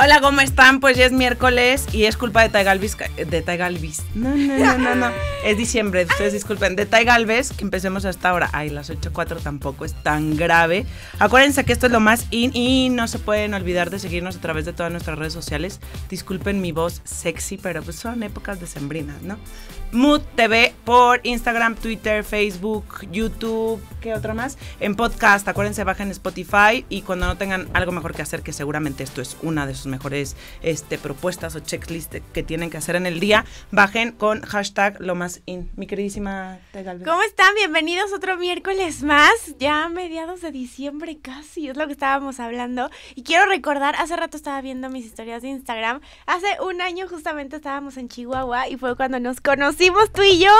Hola, ¿cómo están? Pues ya es miércoles y es culpa de Taiga De Tai Galvis No, no, no, no, Es diciembre, ustedes disculpen. De Taiga que empecemos hasta ahora. Ay, las 8.4 tampoco es tan grave. Acuérdense que esto es lo más in y no se pueden olvidar de seguirnos a través de todas nuestras redes sociales. Disculpen mi voz sexy, pero pues son épocas decembrinas, ¿no? Mood TV por Instagram, Twitter, Facebook, YouTube, ¿qué otra más? En podcast, acuérdense, bajen Spotify y cuando no tengan algo mejor que hacer, que seguramente esto es una de sus mejores este, propuestas o checklist que tienen que hacer en el día, bajen con hashtag lo más in. Mi queridísima Tegalbe. ¿Cómo están? Bienvenidos otro miércoles más, ya a mediados de diciembre casi, es lo que estábamos hablando. Y quiero recordar, hace rato estaba viendo mis historias de Instagram, hace un año justamente estábamos en Chihuahua y fue cuando nos conocimos tú y yo.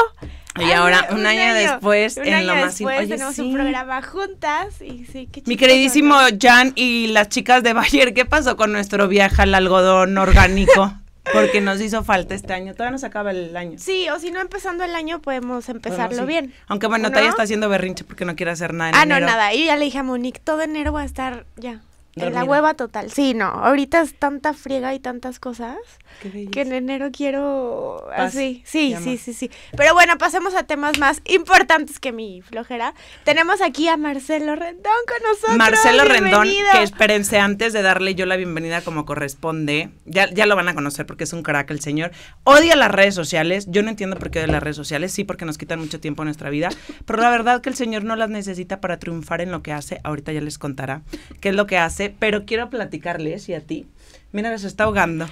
Y ah, ahora, un, año, después, en lo más después, tenemos un programa juntas. Y sí, qué Mi queridísimo Jan y las chicas de Bayer, ¿qué pasó con nuestro viaje al algodón orgánico? Porque nos hizo falta este año. Todavía no se acaba el año. Sí, o si no empezando el año podemos empezarlo bien. Aunque bueno, todavía está haciendo berrinche porque no quiere hacer nada en ah, enero. Ah, no, nada. y ya le dije a Monique, todo enero va a estar ya en la hueva total, sí, no. Ahorita es tanta friega y tantas cosas que en enero quiero así. Sí, sí, sí, sí. Pero bueno, pasemos a temas más importantes que mi flojera. Tenemos aquí a Marcelo Rendón con nosotros. Marcelo Rendón, que espérense antes de darle yo la bienvenida como corresponde. Ya, ya lo van a conocer porque es un crack el señor. Odia las redes sociales. Yo no entiendo por qué odia las redes sociales. Sí, porque nos quitan mucho tiempo en nuestra vida. Pero la verdad que el señor no las necesita para triunfar en lo que hace. Ahorita ya les contará qué es lo que hace pero quiero platicarles y a ti. Mira, se está ahogando.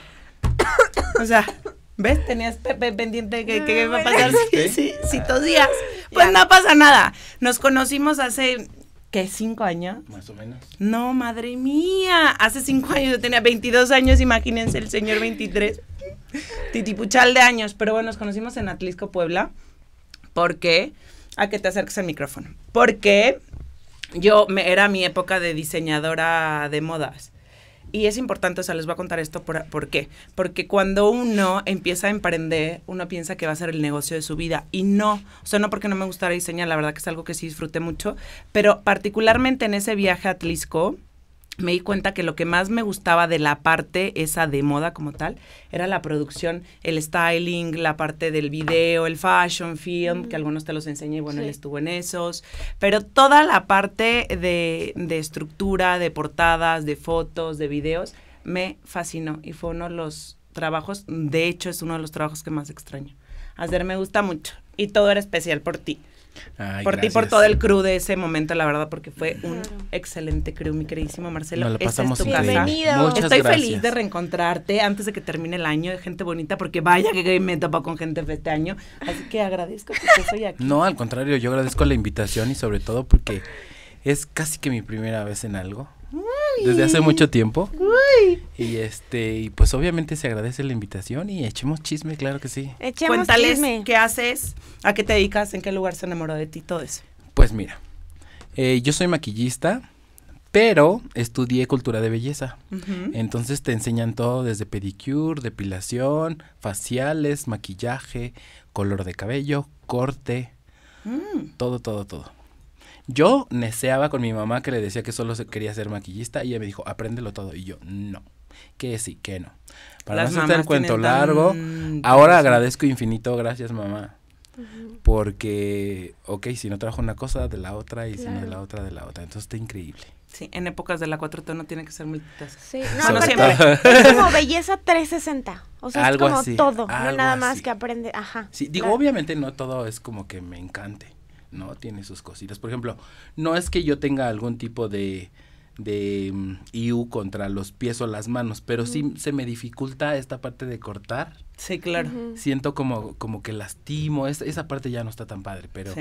o sea, ¿ves? Tenías este pendiente que, que va a pasar si, todos días días Pues no pasa nada. Nos conocimos hace ¿Qué? ¿Cinco años? Más o menos. No, madre mía. Hace cinco años yo tenía 22 años, imagínense el señor 23. Titipuchal de años. Pero bueno, nos conocimos en Atlisco, Puebla. ¿Por qué? A que te acerques al micrófono. Porque yo me, era mi época de diseñadora de modas. Y es importante, o sea, les voy a contar esto por, por, qué. Porque cuando uno empieza a emprender, uno piensa que va a ser el negocio de su vida. Y no, o sea, no porque no me gustara diseñar, la verdad que es algo que sí disfruté mucho. Pero particularmente en ese viaje a Tlisco, me di cuenta que lo que más me gustaba de la parte esa de moda como tal era la producción, el styling, la parte del video, el fashion film, que algunos te los enseñé y bueno, él estuvo en esos, pero toda la parte de, de, estructura, de portadas, de fotos, de videos, me fascinó y fue uno de los trabajos, de hecho es uno de los trabajos que más extraño. Hacer me gusta mucho y todo era especial por ti por ti, por todo el crew de ese momento, la verdad, porque fue un excelente crew, mi queridísimo Marcelo. Nos es tu Estoy feliz de reencontrarte antes de que termine el año gente bonita, porque vaya que me he topado con gente de este año. Así que agradezco que hoy aquí. No, al contrario, yo agradezco la invitación y sobre todo porque es casi que mi primera vez en algo desde hace mucho tiempo. Y este, y pues obviamente se agradece la invitación y echemos chisme, claro que sí. Echemos Cuéntales qué haces, a qué te dedicas, en qué lugar se enamoró de ti, todo eso. Pues mira, eh, yo soy maquillista, pero estudié cultura de belleza. Entonces te enseñan todo desde pedicure, depilación, faciales, maquillaje, color de cabello, corte, mm. todo, todo, todo. Yo neceaba con mi mamá que le decía que solo quería ser maquillista y ella me dijo, apréndelo todo. Y yo, no, que sí, que no. Para no hacerte el cuento largo, ahora agradezco infinito, gracias mamá. Porque, ok, si no trabajo una cosa, de la otra, y si no de la otra, de la otra. Entonces está increíble. Sí, en épocas de la 4T no tiene que ser multitas. Sí, no, no siempre. Es como belleza 360. O sea, es como todo, no nada más que aprende. Ajá. Sí, digo, obviamente no todo es como que me encante. ¿no? Tiene sus cositas. Por ejemplo, no es que yo tenga algún tipo de, de mm, IU contra los pies o las manos, pero sí se me dificulta esta parte de cortar. Sí, claro. Siento como, como que lastimo, esa parte ya no está tan padre, pero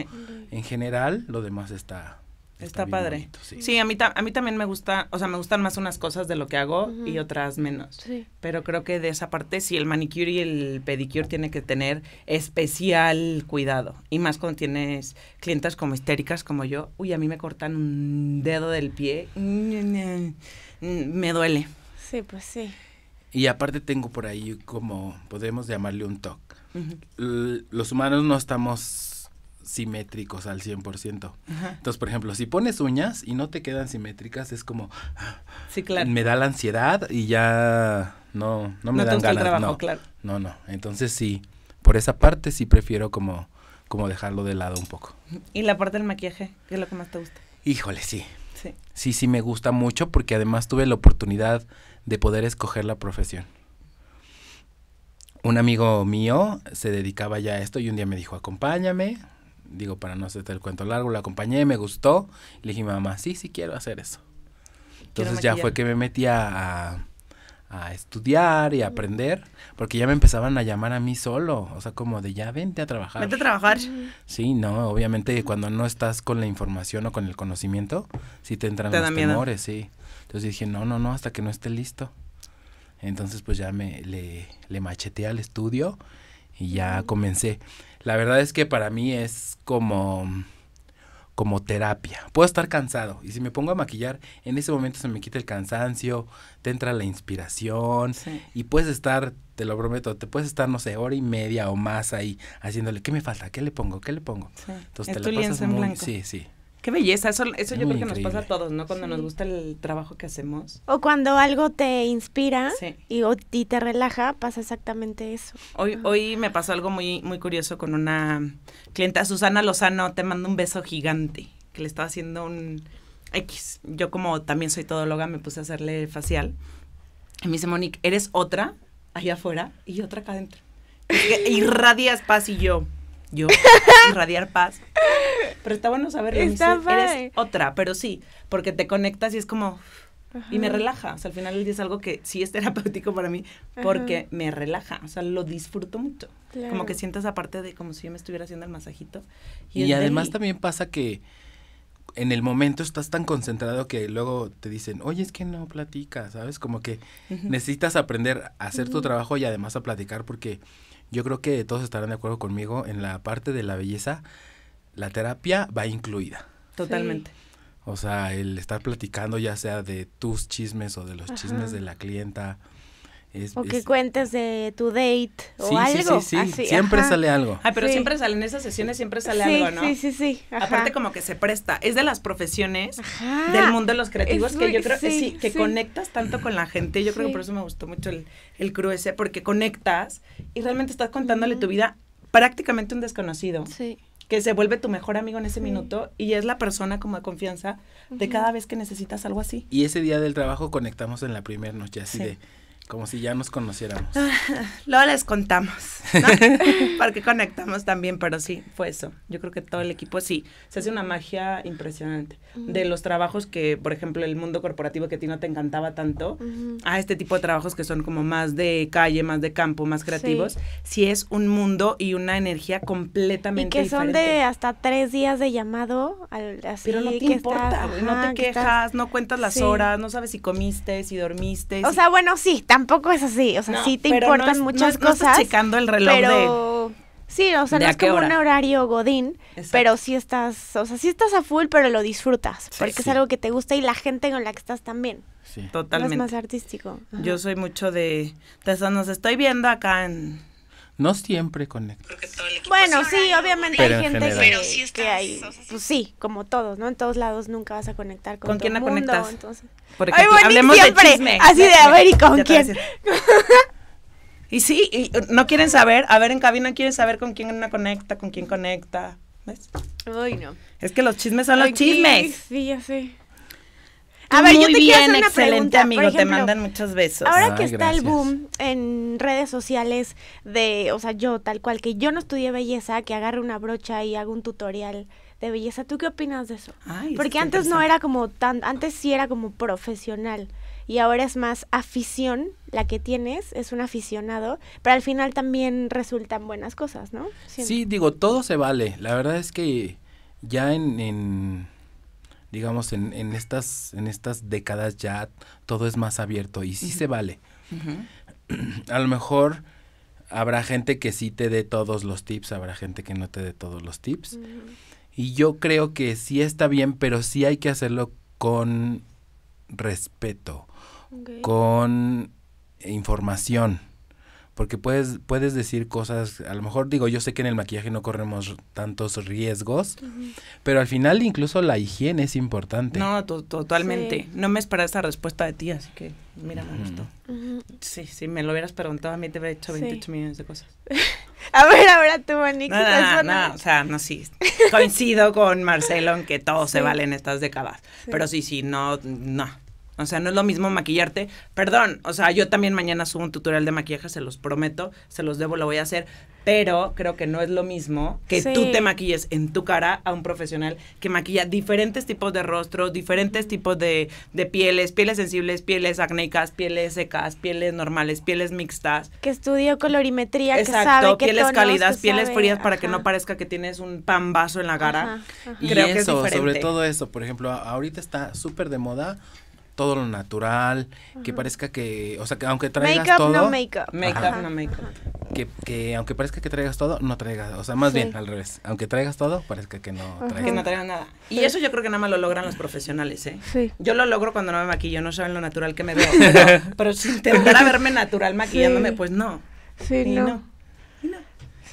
en general lo demás está, Está, padre. sí. a, mí a mí también me gusta, o sea, me gustan más unas cosas de lo que hago y otras menos. Pero creo que de esa parte sí, el manicure y el pedicure tiene que tener especial cuidado. Y más cuando tienes clientas como histéricas como yo, uy, a mí me cortan un dedo del pie, me duele. Sí, pues sí. Y aparte tengo por ahí como, podemos llamarle un toque. Los humanos no estamos simétricos al 100%. Entonces, por ejemplo, si pones uñas y no te quedan simétricas, es como... Sí, claro. Me da la ansiedad y ya no, no me dan ganas. Trabajo, no, no, no. Entonces sí, por esa parte sí prefiero como, como dejarlo de lado un poco. ¿Y la parte del maquillaje? ¿Qué es lo que más te gusta? Híjole, sí. Sí. Sí, sí me gusta mucho porque además tuve la oportunidad de poder escoger la profesión. Un amigo mío se dedicaba ya a esto y un día me dijo, acompáñame, digo, para no hacerte el cuento largo, la acompañé, me gustó. Le dije, mamá, sí, sí quiero hacer eso. Entonces ya fue que me metí a, estudiar y aprender, porque ya me empezaban a llamar a mí solo, o sea, como de ya vente a trabajar. Vente a trabajar. Sí, no, obviamente cuando no estás con la información o con el conocimiento, sí te entran los temores, sí. Entonces dije, no, no, no, hasta que no esté listo. Entonces pues ya me le, le macheteé al estudio y ya comencé. La verdad es que para mí es como como terapia. Puedo estar cansado y si me pongo a maquillar, en ese momento se me quita el cansancio, te entra la inspiración y puedes estar, te lo prometo, te puedes estar, no sé, hora y media o más ahí haciéndole, ¿qué me falta? ¿Qué le pongo? ¿Qué le pongo? Entonces te lo pasas muy, Sí, sí. Qué belleza, eso, eso yo creo que nos pasa a todos, ¿no? Cuando nos gusta el trabajo que hacemos. O cuando algo te inspira y, o, te relaja, pasa exactamente eso. Hoy, hoy me pasó algo muy, muy curioso con una clienta, Susana Lozano, te mando un beso gigante, que le estaba haciendo un X. Yo como también soy todóloga, me puse a hacerle facial. Y me dice, Monique, ¿eres otra allá afuera y otra acá adentro? Irradias paz y yo yo irradiar paz. Pero está bueno saber otra, pero sí, porque te conectas y es como y me relaja. O sea, al final es algo que sí es terapéutico para mí porque me relaja, o sea, lo disfruto mucho. Como que sientas aparte de como si yo me estuviera haciendo el masajito. Y, además también pasa que en el momento estás tan concentrado que luego te dicen, oye, es que no platicas, ¿sabes? Como que necesitas aprender a hacer tu trabajo y además a platicar porque yo creo que todos estarán de acuerdo conmigo en la parte de la belleza, la terapia va incluida. Totalmente. O sea, el estar platicando ya sea de tus chismes o de los chismes de la clienta, o que cuentes de tu date o algo. Sí, sí, así, siempre sale algo. Ah, pero siempre sale, en esas sesiones, siempre sale algo, ¿no? Sí, sí, sí. Aparte como que se presta, es de las profesiones del mundo de los creativos que yo creo sí, que conectas tanto con la gente, yo creo que por eso me gustó mucho el, el porque conectas y realmente estás contándole tu vida prácticamente un desconocido. Sí que se vuelve tu mejor amigo en ese minuto y es la persona como de confianza de cada vez que necesitas algo así. Y ese día del trabajo conectamos en la primera noche, así de, como si ya nos conociéramos. Ah, luego les contamos, ¿no? Porque conectamos también, pero sí, fue eso. Yo creo que todo el equipo sí, se hace una magia impresionante. De los trabajos que, por ejemplo, el mundo corporativo que a ti no te encantaba tanto, a este tipo de trabajos que son como más de calle, más de campo, más creativos, sí, es un mundo y una energía completamente diferente. Y que son de hasta tres días de llamado, al, así Pero no te importa, no te quejas, no cuentas las horas, no sabes si comiste, si dormiste. O sea, bueno, sí, también tampoco es así, o sea, sí te importan muchas no, cosas. Estás checando el reloj de... Sí, o sea, no es como un horario godín, pero sí estás, o sea, sí estás a full, pero lo disfrutas, porque es algo que te gusta y la gente con la que estás también. Sí. Totalmente. es más artístico. Yo soy mucho de, de nos estoy viendo acá en no siempre conecta Bueno, sí, obviamente hay gente que, sí que, hay, pues sí, como todos, ¿no? En todos lados nunca vas a conectar con, ¿Con quién la mundo, conectas? Entonces... hablemos de chisme. Así de, a ver, ¿y con quién? y sí, uh, no quieren saber, a ver, en cabina quieren saber con quién una conecta, con quién conecta, ¿ves? Ay, no. Es que los chismes son los chismes. Sí, sí, ya sé. A ver, yo te excelente amigo, te mandan muchos besos. Ahora ah, que está el boom en redes sociales de, o sea, yo tal cual, que yo no estudié belleza, que agarre una brocha y hago un tutorial de belleza, ¿tú qué opinas de eso? Porque antes no era como tan, antes sí era como profesional y ahora es más afición la que tienes, es un aficionado, pero al final también resultan buenas cosas, ¿no? Sí, digo, todo se vale. La verdad es que ya en digamos, en, estas, en estas décadas ya todo es más abierto y sí se vale. A lo mejor habrá gente que sí te dé todos los tips, habrá gente que no te dé todos los tips. Y yo creo que sí está bien, pero sí hay que hacerlo con respeto, con información porque puedes, puedes decir cosas, a lo mejor digo, yo sé que en el maquillaje no corremos tantos riesgos, pero al final incluso la higiene es importante. No, totalmente. No me esperaba esa respuesta de ti, así que mira, me Sí, sí, me lo hubieras preguntado, a mí te hubiera hecho 28 millones de cosas. a ver, ahora tú, Monique. No, no, no, no, o sea, no, sí. Coincido con Marcelo en que todo se vale en estas décadas, pero sí, sí, no, no o sea, no es lo mismo maquillarte. Perdón, o sea, yo también mañana subo un tutorial de maquillaje, se los prometo, se los debo, lo voy a hacer. Pero creo que no es lo mismo que tú te maquilles en tu cara a un profesional que maquilla diferentes tipos de rostros, diferentes tipos de, de pieles, pieles sensibles, pieles acnéicas, pieles secas, pieles normales, pieles mixtas. Que estudio colorimetría, Exacto, que sabe pieles cálidas, pieles frías para que no parezca que tienes un pan en la cara. Y creo que sobre todo eso, por ejemplo, ahorita está súper de moda todo lo natural, que parezca que, o sea, que aunque traigas make todo, no make-up. make no make Que, que aunque parezca que traigas todo, no traigas, o sea, más bien al revés, aunque traigas todo, parezca que no traigas. Que no traigas nada. Y eso yo creo que nada más lo logran los profesionales, ¿eh? Sí. Yo lo logro cuando no me maquillo, no saben lo natural que me veo, pero, si intentar verme natural maquillándome, pues no. Sí, no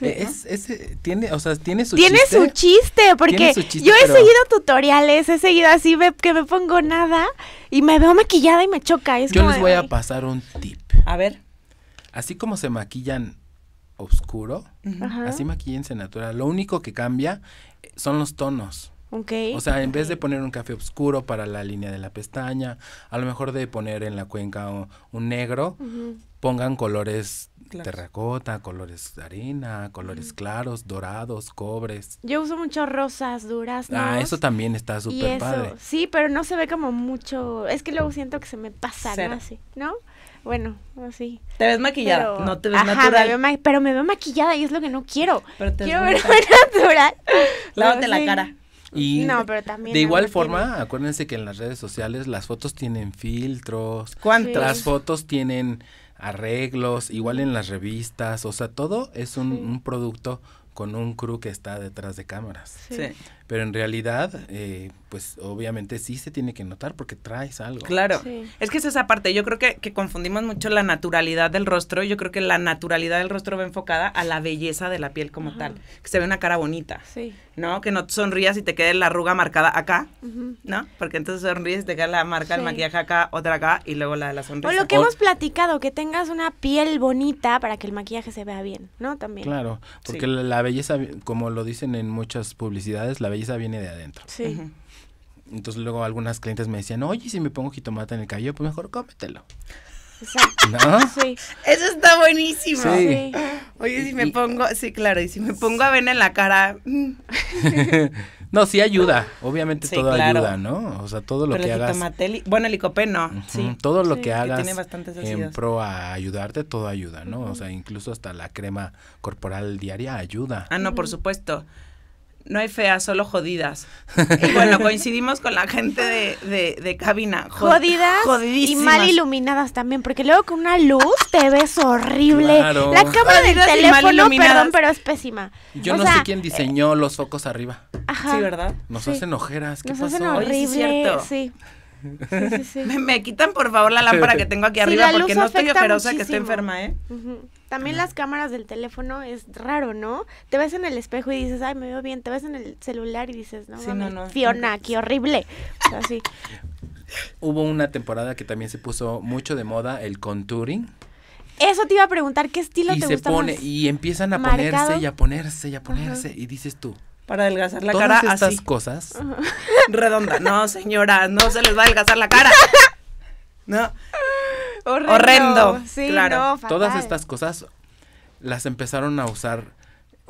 es, eh, tiene, o sea, tiene su ¿Tiene chiste. Su chiste porque yo he seguido tutoriales, he seguido así que me pongo nada y me veo maquillada y me choca. Es yo les voy a pasar un tip. A ver. Así como se maquillan oscuro, así maquillense natural. Lo único que cambia eh, son los tonos. Okay. O sea, en vez de poner un café oscuro para la línea de la pestaña, a lo mejor de poner en la cuenca un negro, pongan colores Terracota, colores de harina, colores claros, dorados, cobres. Yo uso mucho rosas, duras Ah, eso también está súper padre. Sí, pero no se ve como mucho. Es que luego siento que se me pasa, ¿no? Así, ¿no? Bueno, así. Te ves maquillada, no te ves natural. pero me veo maquillada y es lo que no quiero. quiero verme natural. Lávate la cara. Y no, pero también de igual forma, acuérdense que en las redes sociales las fotos tienen filtros. ¿Cuántos? Las fotos tienen arreglos, igual en las revistas, o sea, todo es un, producto con un crew que está detrás de cámaras. Sí. Pero en realidad, eh, pues obviamente sí se tiene que notar porque traes algo. Claro, es que es esa parte, yo creo que, que, confundimos mucho la naturalidad del rostro, yo creo que la naturalidad del rostro va enfocada a la belleza de la piel como tal, que se ve una cara bonita, sí. ¿no? Que no sonrías y te quede la arruga marcada acá, ¿no? Porque entonces sonríes y te queda la marca del maquillaje acá, otra acá y luego la de la sonrisa. O lo que hemos platicado, que tengas una piel bonita para que el maquillaje se vea bien, ¿no? También. Claro, porque la, belleza, como lo dicen en muchas publicidades, la belleza viene de adentro. Sí. Entonces luego algunas clientes me decían, oye, si me pongo jitomate en el cabello, pues mejor cómetelo. Exacto. Eso está buenísimo. Oye, si me pongo, sí, claro, y si me pongo avena en la cara. Mm. no, sí ayuda, obviamente todo ayuda, ¿no? O sea, todo lo que el hagas. bueno, el licopeno, sí. Todo lo que hagas que tiene en pro a ayudarte, todo ayuda, ¿no? O sea, incluso hasta la crema corporal diaria ayuda. Ah, no, por supuesto no hay feas, solo jodidas. Y bueno, coincidimos con la gente de, de, cabina. jodidas y mal iluminadas también, porque luego con una luz te ves horrible. La cámara del teléfono, perdón, pero es pésima. Yo no sé quién eh, diseñó los focos arriba. Ajá. Sí, ¿verdad? Nos hacen ojeras, ¿qué Nos pasó? hacen horrible, sí. sí, sí me, quitan por favor la lámpara que tengo aquí arriba porque no estoy ojerosa que estoy enferma, ¿eh? También las cámaras del teléfono es raro, ¿no? Te ves en el espejo y dices, ay, me veo bien. Te ves en el celular y dices, no, no, no Fiona, qué horrible. O sea, sí. Hubo una temporada que también se puso mucho de moda el contouring. Eso te iba a preguntar, ¿qué estilo y se pone, Y empiezan a ponerse y a ponerse y a ponerse. Y dices tú. Para adelgazar la cara. Todas estas cosas. Redonda. No, señora, no se les va a adelgazar la cara. No horrendo. Sí, claro. Todas estas cosas las empezaron a usar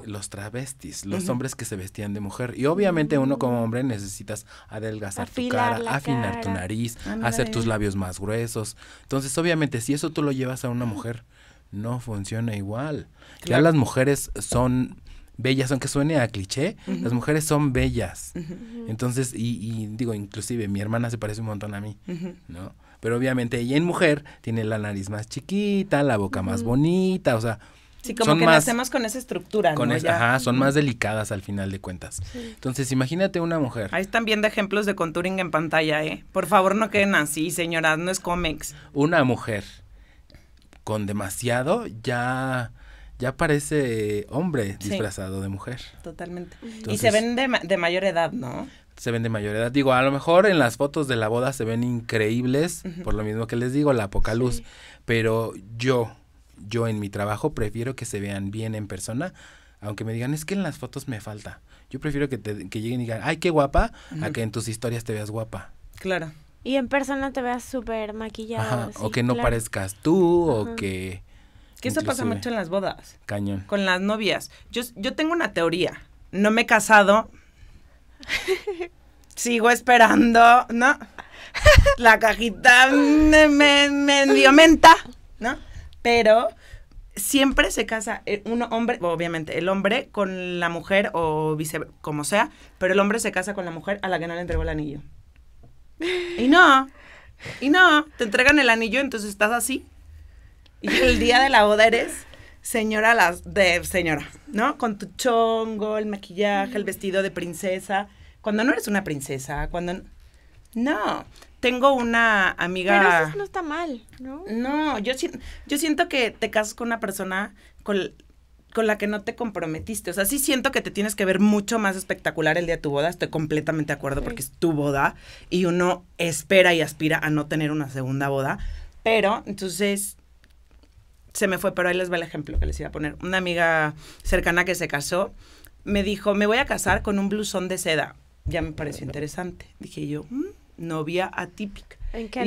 los travestis, los hombres que se vestían de mujer. Y obviamente uno como mm. hombre necesitas adelgazar tu cara, afinar tu nariz, hacer tus labios más gruesos. Entonces, obviamente, si eso tú lo llevas a una mujer, no funciona igual. Ya las mujeres son bellas, aunque suene a cliché, las mujeres son bellas. Entonces, y, y, digo, inclusive mi hermana se parece un montón a mí, ¿no? Pero obviamente y en mujer tiene la nariz más chiquita, la boca más bonita, o sea, Sí, como que más, nacemos con esa estructura, ¿no? Ajá, son más delicadas al final de cuentas. Entonces, imagínate una mujer. Ahí están viendo ejemplos de contouring en pantalla, ¿eh? Por favor, no queden así, señoras, no es cómics. Una mujer con demasiado ya ya parece hombre disfrazado de mujer. Totalmente. y se ven de, de mayor edad, ¿no? se ven de mayor edad. Digo, a lo mejor en las fotos de la boda se ven increíbles, por lo mismo que les digo, la poca luz, pero yo, yo en mi trabajo prefiero que se vean bien en persona, aunque me digan, es que en las fotos me falta. Yo prefiero que, te, que lleguen y digan, ay, qué guapa, a que en tus historias te veas guapa. Claro. Y en persona te veas súper maquillada. o que no parezcas tú, o que... Que eso pasa mucho en las bodas. Cañón. Con las novias. Yo, yo tengo una teoría. No me he casado, Sigo esperando, ¿no? La cajita me, me, dio menta, ¿no? Pero siempre se casa eh, un hombre, obviamente, el hombre con la mujer o vice, como sea, pero el hombre se casa con la mujer a la que no le entregó el anillo. Y no, y no, te entregan el anillo, entonces estás así. Y el día de la boda eres señora las de señora, ¿no? Con tu chongo, el maquillaje, el vestido de princesa. Cuando no eres una princesa, cuando no. Tengo una amiga. Pero no está mal, ¿no? No, yo, yo siento que te casas con una persona con, con la que no te comprometiste. O sea, sí siento que te tienes que ver mucho más espectacular el día de tu boda. Estoy completamente de acuerdo porque es tu boda y uno espera y aspira a no tener una segunda boda. Pero entonces se me fue, pero ahí les va el ejemplo que les iba a poner. Una amiga cercana que se casó me dijo, me voy a casar con un blusón de seda. Ya me pareció interesante. Dije yo, mm, novia atípica. ¿En qué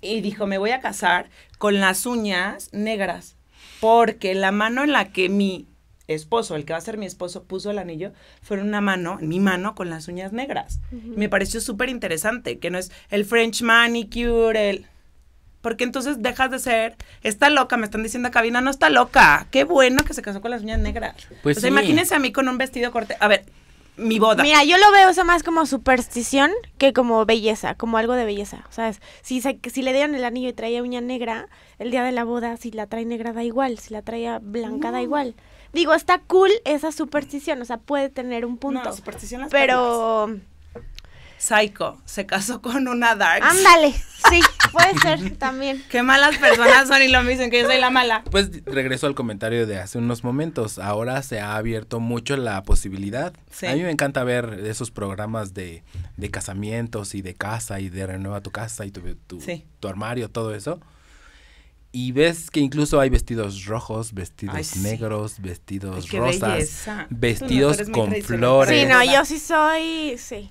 Y dijo, me voy a casar con las uñas negras, porque la mano en la que mi esposo, el que va a ser mi esposo, puso el anillo, fue una mano, mi mano, con las uñas negras. Me pareció súper interesante, que no es el French manicure, el porque entonces dejas de ser, está loca, me están diciendo cabina, no está loca. Qué bueno que se casó con las uñas negras. Pues imagínense a mí con un vestido corte. A ver, mi boda. Mira, yo lo veo eso más como superstición que como belleza, como algo de belleza. O sea, si, si le dieron el anillo y traía uña negra, el día de la boda, si la trae negra da igual, si la traía blanca da igual. Digo, está cool esa superstición, o sea, puede tener un punto. No, superstición las pero... Psycho se casó con una Dark. Ándale, sí, puede ser también. Qué malas personas son y lo mismo, que yo soy la mala. Pues regreso al comentario de hace unos momentos. Ahora se ha abierto mucho la posibilidad. A mí me encanta ver esos programas de, casamientos y de casa y de renueva tu casa y tu, tu, armario, todo eso. Y ves que incluso hay vestidos rojos, vestidos negros, vestidos rosas, vestidos con flores. Sí, no, yo sí soy, sí.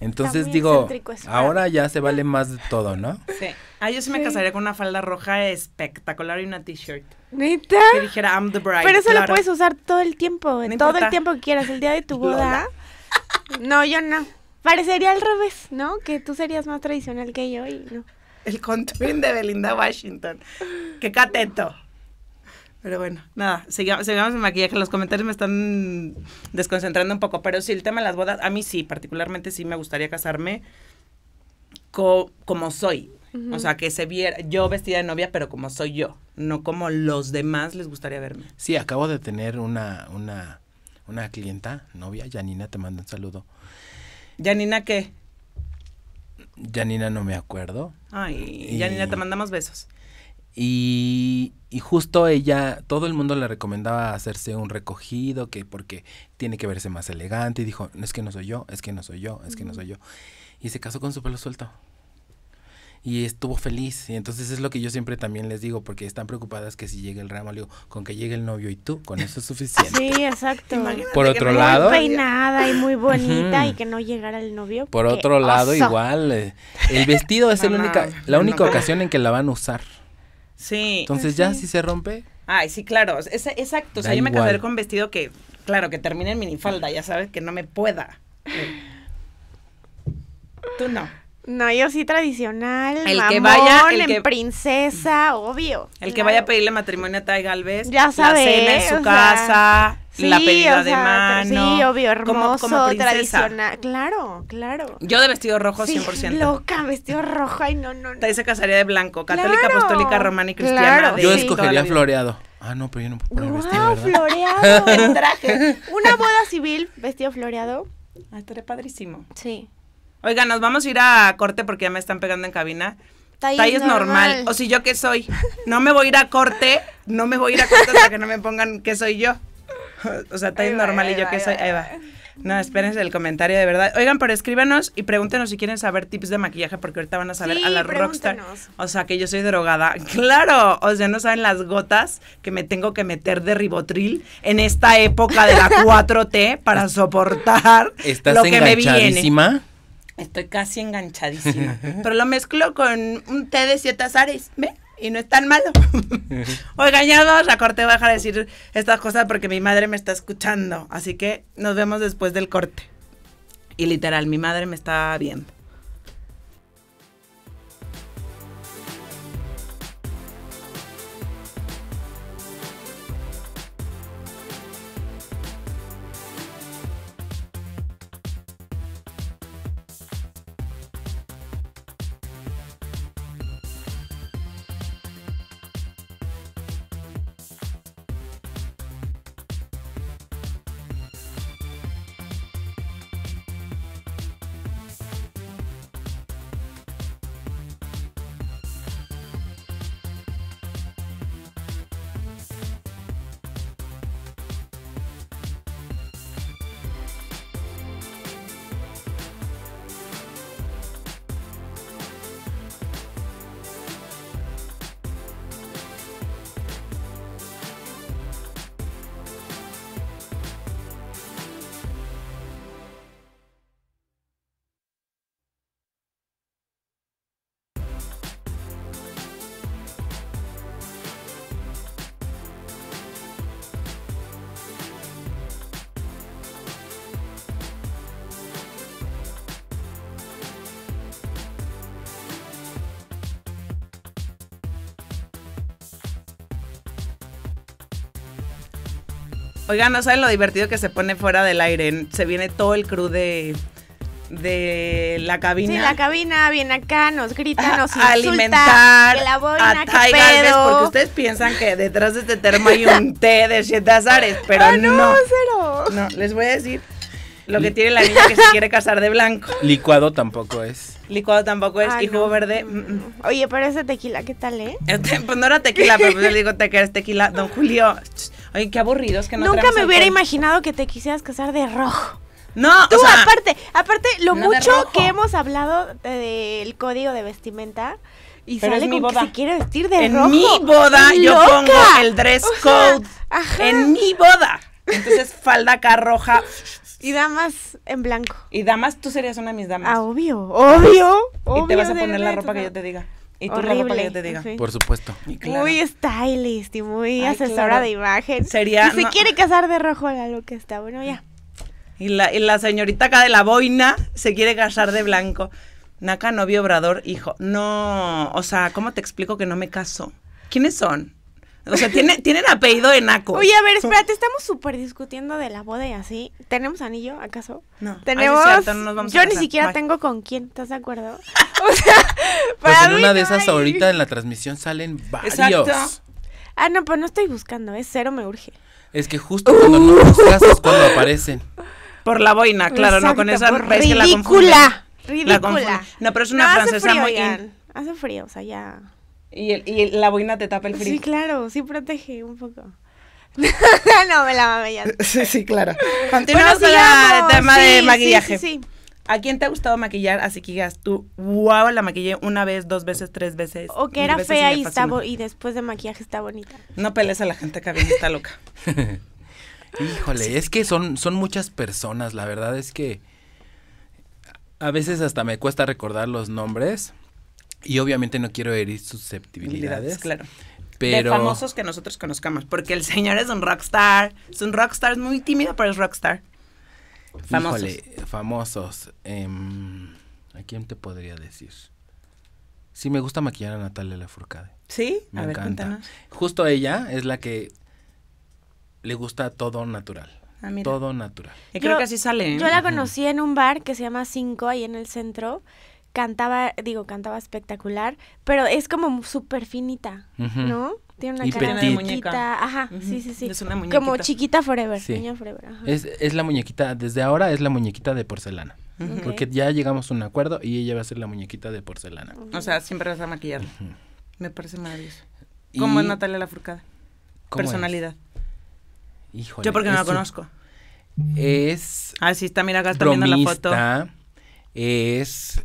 Entonces digo, ahora ya se vale más de todo, ¿no? Sí. Ah, yo sí me casaría con una falda roja espectacular y una t-shirt. ¿Nita? Que dijera I'm the bride. Pero eso lo puedes usar todo el tiempo, no todo el tiempo que quieras, el día de tu boda. No, yo no. Parecería al revés, ¿no? Que tú serías más tradicional que yo y no. El contouring de Belinda Washington. Qué cateto. Pero bueno, nada, seguimos sigamos en maquillaje. Los comentarios me están desconcentrando un poco, pero sí, el tema de las bodas, a mí sí, particularmente sí me gustaría casarme como soy. O sea, que se viera yo vestida de novia, pero como soy yo, no como los demás les gustaría verme. Sí, acabo de tener una, una, una clienta, novia, Yanina te mando un saludo. ¿Yanina qué? Yanina no me acuerdo. Ay, Janina, te mandamos besos. Y, y, justo ella, todo el mundo le recomendaba hacerse un recogido, que porque tiene que verse más elegante. Y dijo, es que no soy yo, es que no soy yo, es que no soy yo. Y se casó con su pelo suelto. Y estuvo feliz. Y entonces es lo que yo siempre también les digo, porque están preocupadas que si llega el ramo, le digo, con que llegue el novio y tú, con eso es suficiente. Sí, exacto. por otro lado. Muy peinada y muy bonita y que no llegara el novio. Por otro lado, igual. Eh, el vestido es única, la única ocasión en que la van a usar. Sí. Entonces ya, si se rompe. Ay, sí, claro. exacto. o sea, yo me casaré con vestido que, claro, que termine en minifalda, ya sabes, que no me pueda. Tú no. No, yo sí tradicional, el que vaya, el en princesa, obvio. El que vaya a pedirle matrimonio a Tai Galvez. Ya sabe. La cena en su casa, la pedida de mano. Sí, obvio, hermoso, como, tradicional. Claro, claro. Yo de vestido rojo, sí, 100%. loca, vestido rojo, ay, no, no. no. se casaría de blanco, católica, apostólica, romana y cristiana. yo escogería floreado. Ah, no, pero yo no puedo poner vestido, floreado, El traje. Una boda civil, vestido floreado. Ah, estaría padrísimo. Sí. Oigan, nos vamos a ir a corte porque ya me están pegando en cabina. Talles es normal. O si yo qué soy. No me voy a ir a corte. No me voy a ir a corte hasta que no me pongan qué soy yo. O sea, es normal y yo qué soy. Ahí va. No, espérense el comentario, de verdad. Oigan, pero escríbanos y pregúntenos si quieren saber tips de maquillaje, porque ahorita van a saber a la rockstar. O sea, que yo soy drogada. Claro, o sea, no saben las gotas que me tengo que meter de ribotril en esta época de la 4T para soportar lo que me viene. Estoy casi enganchadísima. Pero lo mezclo con un té de siete azares, ¿ve? Y no es tan malo. Oiga, ya vamos a corte voy a decir estas cosas porque mi madre me está escuchando. Así que nos vemos después del corte. Y literal, mi madre me está viendo. Oigan, no saben lo divertido que se pone fuera del aire. Se viene todo el crew de, de la cabina. Sí, la cabina viene acá, nos grita, nos insulta, alimentar que la a Ty porque ustedes piensan que detrás de este termo hay un té de siete azares, pero ah, no, no. cero. No, les voy a decir lo que tiene la niña que se quiere casar de blanco. Licuado tampoco es. Licuado tampoco es. Ah, y jugo verde. Mm, mm, mm. Oye, pero ese tequila, ¿qué tal, eh? pues no era tequila, pero pues yo le digo, te quieres tequila. Don Julio, Ay, qué aburrido es que no Nunca me hubiera imaginado que te quisieras casar de rojo. No, tú o sea, aparte, aparte lo mucho que hemos hablado del código de vestimenta y Pero sale que se quiere vestir de rojo. En mi boda yo pongo el dress code. En mi boda. Entonces falda acá roja. Y damas en blanco. Y damas, tú serías una de mis damas. Ah, obvio, obvio. Y te vas a poner la ropa que yo te diga. Y Horrible, te diga. Por supuesto. Muy stylist y muy asesora de imagen. Sería. Y se quiere casar de rojo la que está. Bueno, ya. Y la, y la señorita acá de la boina se quiere casar de blanco. Naka, novio, obrador, hijo. No, o sea, ¿cómo te explico que no me caso? ¿Quiénes son? O sea, tiene, tienen apellido de naco. Oye, a ver, espérate, estamos súper discutiendo de la boda y así. ¿Tenemos anillo, acaso? No. Tenemos... yo ni siquiera tengo con quién, ¿estás de acuerdo? O sea, pues para Pues en una de esas ahorita en la transmisión salen varios. Exacto. Ah, no, pues no estoy buscando, es cero me urge. Es que justo cuando no uh. buscas es cuando aparecen. Por la boina, claro, no con esa ridícula. La ridícula. La no, pero es una francesa muy Hace frío, o sea, ya. Y, y la boina te tapa el frío. Sí, claro, sí protege un poco. no, me la va ya. Sí, sí, claro. Continuamos el tema de maquillaje. Sí, sí, ¿A quién te ha gustado maquillar? Así que digas tú, wow, la maquillé una vez, dos veces, tres veces. O que era fea y, estaba y después de maquillaje está bonita. No pelees a la gente que viene está loca. Híjole, es que son, son muchas personas, la verdad es que a veces hasta me cuesta recordar los nombres. Y obviamente no quiero herir susceptibilidades. Claro. Pero... De famosos que nosotros conozcamos, porque el señor es un rockstar, es un rockstar, es muy tímido, pero es rockstar. Famosos. famosos. Em, ¿A quién te podría decir? Sí, me gusta maquillar a Natalia Lafourcade. ¿Sí? Me a encanta. Justo ella es la que le gusta todo natural. Ah, todo natural. Y creo que así sale. ¿eh? Yo la conocí en un bar que se llama Cinco, ahí en el centro cantaba, digo, cantaba espectacular, pero es como súper finita, ¿no? Tiene una cara de muñequita. Ajá, sí, sí, sí. Es una muñequita. Como chiquita forever, niña forever. Es, la muñequita, desde ahora es la muñequita de porcelana. Porque ya llegamos a un acuerdo y ella va a ser la muñequita de porcelana. O sea, siempre vas a maquillar. Me parece maravilloso. ¿Cómo es Natalia Furcada? Personalidad. Híjole. Yo porque no la conozco. Es. Ah, sí, está, mira, acá está viendo la foto. Es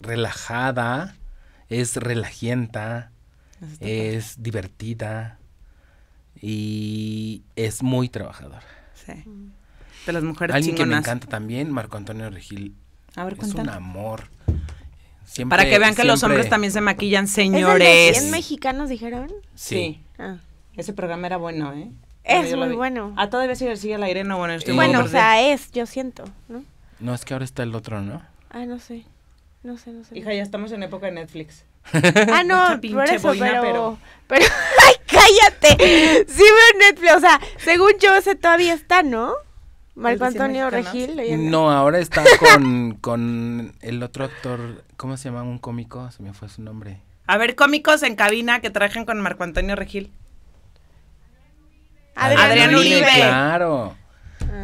relajada, es relajienta, es divertida y es muy trabajadora. De las mujeres Alguien que me encanta también, Marco Antonio Regil. es un amor. Para que vean que los hombres también se maquillan, señores. ¿Es mexicanos dijeron? Sí. Ah. Ese programa era bueno, ¿eh? Es muy bueno. a ah, todavía vez sigue al aire, no, bueno, estoy eh, Bueno, o sea, es, yo siento, ¿no? No, es que ahora está el otro, ¿no? Ah, no sé. No sé, no sé. Hija, ya estamos en época de Netflix. ah, no, por eso, pero, pero... ¡Ay, cállate! Sí veo Netflix, o sea, según yo ese todavía está, ¿no? Marco Antonio Regil. ¿no? ahora está con, el otro actor, ¿cómo se llama? Un cómico, se me fue su nombre. A ver, cómicos en cabina que trajen con Marco Antonio Regil. Adrián, Adrián Uribe. Claro.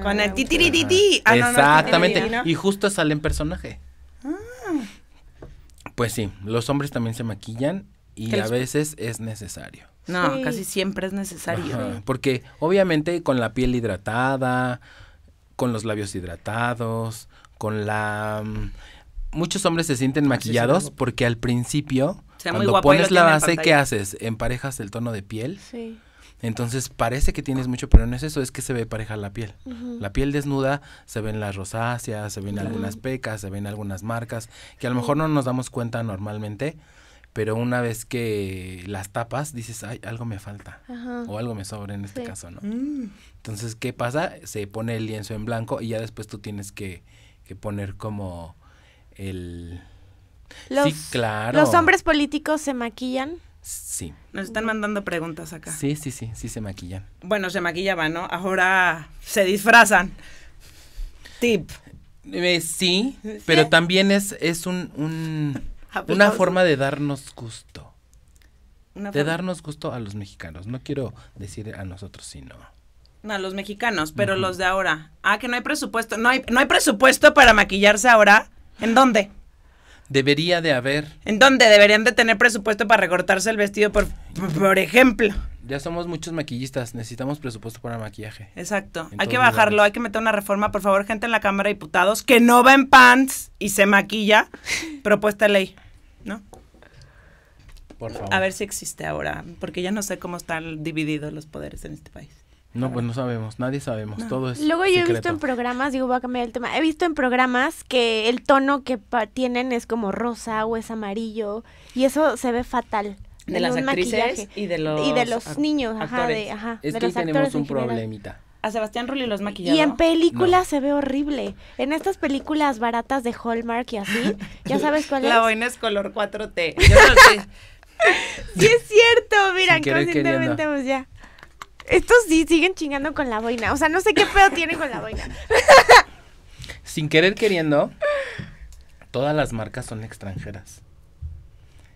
con el titiriti Exactamente. y justo sale en personaje. Pues sí, los hombres también se maquillan y a veces es necesario. No, casi siempre es necesario. porque obviamente con la piel hidratada, con los labios hidratados, con la... Mm, muchos hombres se sienten maquillados porque al principio cuando pones la base, ¿qué haces? Emparejas el tono de piel. Sí. Entonces parece que tienes mucho, pero no es eso, es que se ve pareja la piel. La piel desnuda, se ven las rosáceas, se ven algunas pecas, se ven algunas marcas, que a lo mejor no nos damos cuenta normalmente, pero una vez que las tapas, dices, ay, algo me falta, o algo me sobra en este caso, ¿no? Mm. Entonces, ¿qué pasa? Se pone el lienzo en blanco y ya después tú tienes que poner como el los, sí, claro. ¿Los hombres políticos se maquillan? Sí. Nos están mandando preguntas acá. Sí, sí, sí, sí se maquillan. Bueno, se maquillaban, ¿no? Ahora se disfrazan. Tip. Eh, sí, pero también es, es un, una forma de darnos gusto. de darnos gusto a los mexicanos. No quiero decir a nosotros, sino. A los mexicanos, pero los de ahora. Ah, que no hay presupuesto. No hay, no hay presupuesto para maquillarse ahora. ¿En dónde? Debería de haber. ¿En dónde? Deberían de tener presupuesto para recortarse el vestido, por, ejemplo. Ya somos muchos maquillistas, necesitamos presupuesto para maquillaje. Exacto. hay que bajarlo, hay que meter una reforma, por favor, gente en la Cámara de Diputados que no va en pants y se maquilla. Propuesta de ley, ¿no? Por favor. A ver si existe ahora, porque ya no sé cómo están divididos los poderes en este país. No, pues no sabemos, nadie sabemos, todo es Luego yo he visto en programas, digo, voy a cambiar el tema, he visto en programas que el tono que tienen es como rosa o es amarillo y eso se ve fatal. De las actrices y de los, niños, ajá, de, ajá, es de los tenemos un problemita. A Sebastián Rulli los maquillados Y en películas se ve horrible. En estas películas baratas de Hallmark y así, ya sabes cuál La es. La boina es color 4T. Yo no sé. sí es cierto, mira, conscientemente pues ya. Estos sí siguen chingando con la boina. O sea, no sé qué pedo tienen con la boina. Sin querer queriendo, todas las marcas son extranjeras.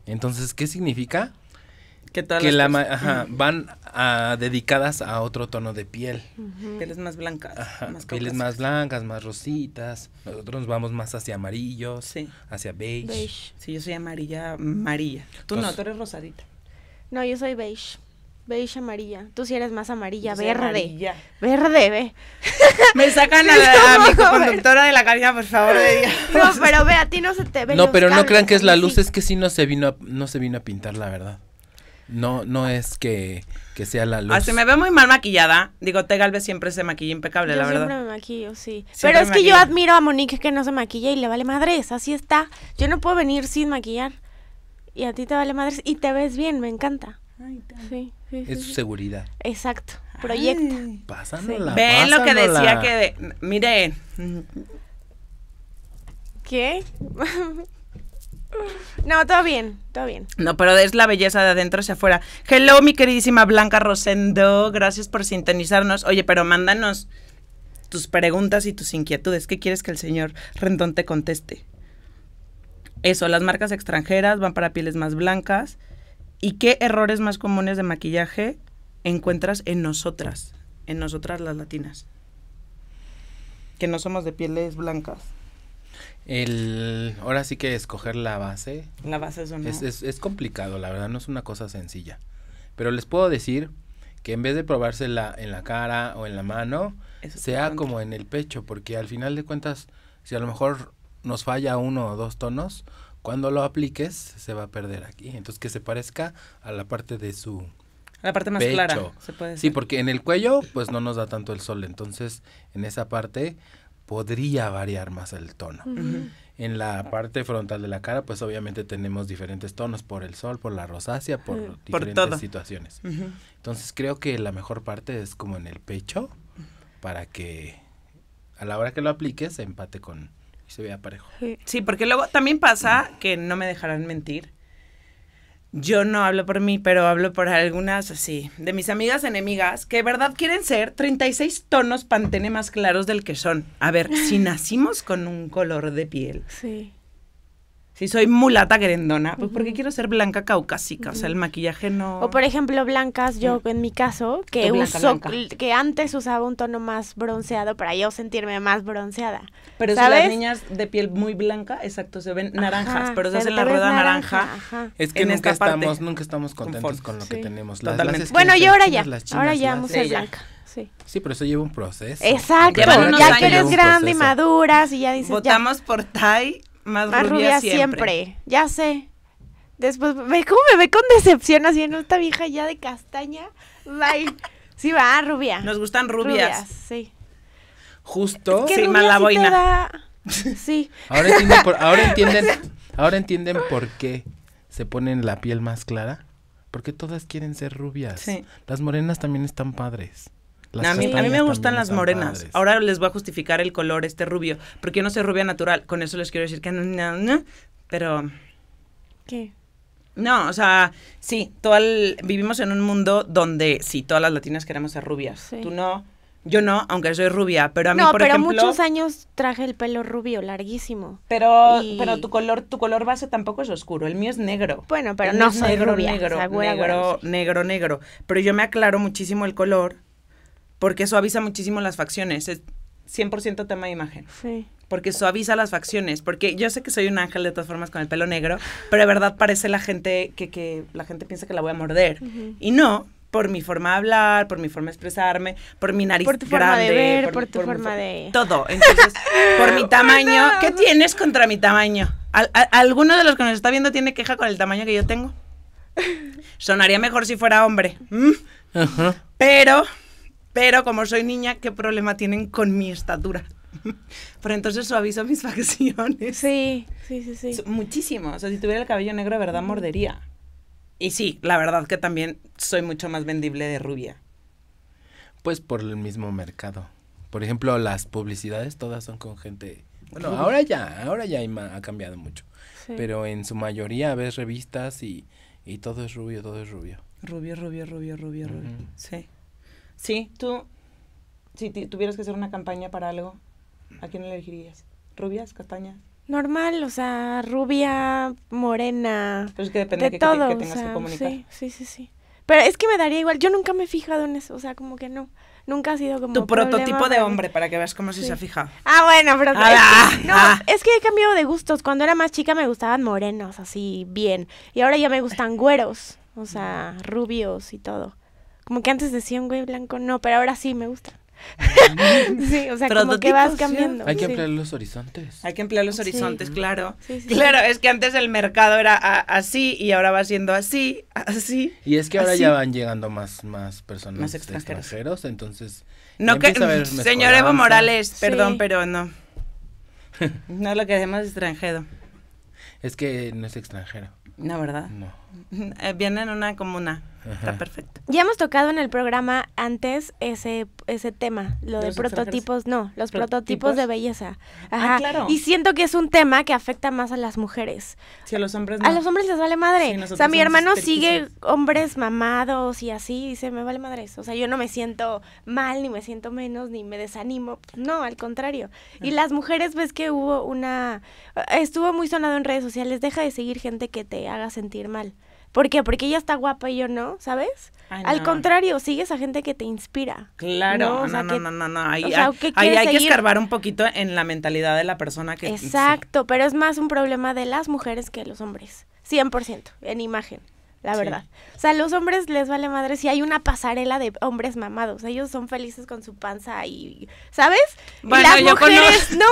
Entonces, ¿qué significa? ¿Qué tal que la van dedicadas a otro tono de piel. Pieles más blancas. más pieles más blancas, más rositas. Nosotros nos vamos más hacia amarillo, sí. hacia beige. Sí, yo soy amarilla, amarilla. Tú no, tú eres rosadita. No, yo soy beige beige amarilla. Tú sí eres más amarilla, pues verde. Verde, ve. Me sacan a la mi conductora de la cabina, por favor. No, pero ve, a ti no se te ve. No, pero no crean que es la luz, es que sí no se vino a, no se vino a pintar, la verdad. No, no es que, que sea la ah, luz. se me ve muy mal maquillada. Digo, Tegalbe siempre se maquilla impecable, la verdad. Siempre me maquillo, sí. Pero es que yo admiro a Monique que no se maquilla y le vale madres. Así está. Yo no puedo venir sin maquillar. Y a ti te vale madres y te ves bien, me encanta es su seguridad. Exacto. Proyecta. Ven lo que decía que mire. ¿Qué? No, todo bien, todo bien. No, pero es la belleza de adentro hacia afuera. Hello, mi queridísima Blanca Rosendo, gracias por sintonizarnos. Oye, pero mándanos tus preguntas y tus inquietudes. ¿Qué quieres que el señor Rendón te conteste? Eso, las marcas extranjeras van para pieles más blancas. ¿Y qué errores más comunes de maquillaje encuentras en nosotras, en nosotras las latinas? Que no somos de pieles blancas. El, ahora sí que escoger la base. La base es, es, complicado, la verdad, no es una cosa sencilla. Pero les puedo decir que en vez de probársela en la cara o en la mano, sea como en el pecho, porque al final de cuentas, si a lo mejor nos falla uno o dos tonos, cuando lo apliques se va a perder aquí. Entonces que se parezca a la parte de su la parte más clara, Sí, porque en el cuello pues no nos da tanto el sol, entonces en esa parte podría variar más el tono. En la parte frontal de la cara pues obviamente tenemos diferentes tonos por el sol, por la rosácea, por diferentes situaciones. Entonces creo que la mejor parte es como en el pecho para que a la hora que lo apliques se empate con se vea parejo. Sí. sí, porque luego también pasa que no me dejarán mentir. Yo no hablo por mí, pero hablo por algunas así, de mis amigas enemigas, que de verdad quieren ser 36 tonos pantene más claros del que son. A ver, si nacimos con un color de piel, sí. Si soy mulata querendona, pues porque quiero ser blanca caucásica, o sea, el maquillaje no... O por ejemplo, blancas, yo en mi caso, que que antes usaba un tono más bronceado para yo sentirme más bronceada. Pero si las niñas de piel muy blanca, exacto, se ven naranjas, pero se hacen la rueda naranja. es que nunca, estamos, nunca estamos contentos con lo que tenemos. bueno, y ahora ya, ahora ya vamos a blanca. Sí. sí, pero eso lleva un proceso. Exacto, ya que eres grande y maduras y ya dices. Votamos por Tai más, más rubia, siempre. Ya sé. Después, ve cómo me ve con decepción así en esta vieja ya de castaña. Bye. Sí, va, rubia. Nos gustan rubias. sí. Justo. sí, mala boina. Sí. Ahora entienden, por, ahora, entienden, por qué se ponen la piel más clara. Porque todas quieren ser rubias. Las morenas también están padres a, mí, me gustan las morenas. Ahora les voy a justificar el color, este rubio, porque yo no soy rubia natural. Con eso les quiero decir que no, pero... ¿Qué? No, o sea, sí, vivimos en un mundo donde sí, todas las latinas queremos ser rubias. Tú no, yo no, aunque soy rubia, pero a mí, no, pero muchos años traje el pelo rubio, larguísimo. Pero, pero tu color, tu color base tampoco es oscuro. El mío es negro. Bueno, pero no soy negro, rubia, negro, negro, negro, negro, negro. Pero yo me aclaro muchísimo el color porque suaviza muchísimo las facciones. Es 100% tema de imagen. Sí. Porque suaviza las facciones. Porque yo sé que soy un ángel de todas formas con el pelo negro, pero de verdad parece la gente que, la gente piensa que la voy a morder. Y no, por mi forma de hablar, por mi forma de expresarme, por mi nariz por tu forma de ver, por, tu forma de todo, por mi tamaño, ¿qué tienes contra mi tamaño? ¿Alguno de los que nos está viendo tiene queja con el tamaño que yo tengo? Sonaría mejor si fuera hombre, pero pero como soy niña, ¿qué problema tienen con mi estatura? Pero entonces suavizo mis facciones. Sí, sí, sí, sí. Muchísimo. O sea, si tuviera el cabello negro, verdad mordería. Y sí, la verdad que también soy mucho más vendible de rubia. Pues por el mismo mercado. Por ejemplo, las publicidades todas son con gente. Bueno, ahora ya, ahora ya ha cambiado mucho. Pero en su mayoría ves revistas y, todo es rubio, todo es rubio. Rubio, rubio, rubio, rubio, rubio. Sí. Sí, tú, si tuvieras que hacer una campaña para algo, ¿a quién elegirías? ¿Rubias, castañas? Normal, o sea, rubia, morena. Pero pues es que depende de, que, tengas que comunicar. Sí, sí, sí, Pero es que me daría igual. Yo nunca me he fijado en eso, o sea, como que no. Nunca ha sido como. Tu prototipo de hombre, para que veas cómo se fija. Ah, bueno, pero. Ah, ah, no, ah. es que he cambiado de gustos. Cuando era más chica me gustaban morenos, así, bien. Y ahora ya me gustan güeros, o sea, rubios y todo. Como que antes decía un güey blanco, no, pero ahora sí me gusta. sí, o sea, como que vas cambiando. Hay que ampliar los horizontes. Hay que ampliar los horizontes, claro. claro, es que antes el mercado era así y ahora va siendo así, así. Y es que ahora ya van llegando más, más personas más extranjeros. entonces. No que, señor Evo Morales, perdón, pero no. no lo que queremos extranjero. Es que no es extranjero. No, ¿verdad? No. Eh, viene en una comuna. Está perfecto. Ya hemos tocado en el programa antes ese, tema, lo de prototipos, no, los prototipos, de belleza. Ah, Ajá. claro. Y siento que es un tema que afecta más a las mujeres. a los hombres A los hombres les vale madre. o sea, mi hermano sigue hombres mamados y así, y dice, me vale madre eso. O sea, yo no me siento mal, ni me siento menos, ni me desanimo. No, al contrario. Y ah. las mujeres ves que hubo una... Estuvo muy sonado en redes sociales, deja de seguir gente que te haga sentir mal. ¿Por qué? Porque ella está guapa y yo no, ¿sabes? Al contrario, sigues a gente que te inspira. Claro, no, no, no, no, no, Ahí, hay que escarbar un poquito en la mentalidad de la persona que... Exacto, pero es más un problema de las mujeres que de los hombres. 100%, en imagen la verdad. O sea, a los hombres les vale madre si hay una pasarela de hombres mamados. Ellos son felices con su panza y, ¿sabes? y las mujeres, no.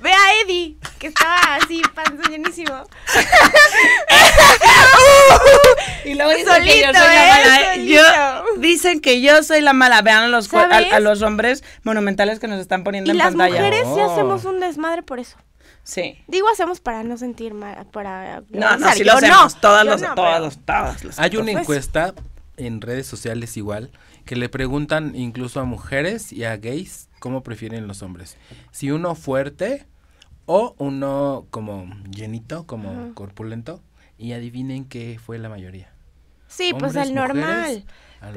Ve a Eddie, que estaba así, panza llenísimo. y luego dicen que yo soy la ¿eh? mala. dicen que yo soy la mala. Vean a los, a, los hombres monumentales que nos están poniendo en pantalla. Y las mujeres oh. hacemos un desmadre por eso. Sí. Digo, hacemos para no sentir mal, para... No, no, si lo hacemos, todas, Hay una encuesta en redes sociales igual, que le preguntan incluso a mujeres y a gays cómo prefieren los hombres. Si uno fuerte o uno como llenito, como corpulento. Y adivinen qué fue la mayoría. Sí, pues el normal.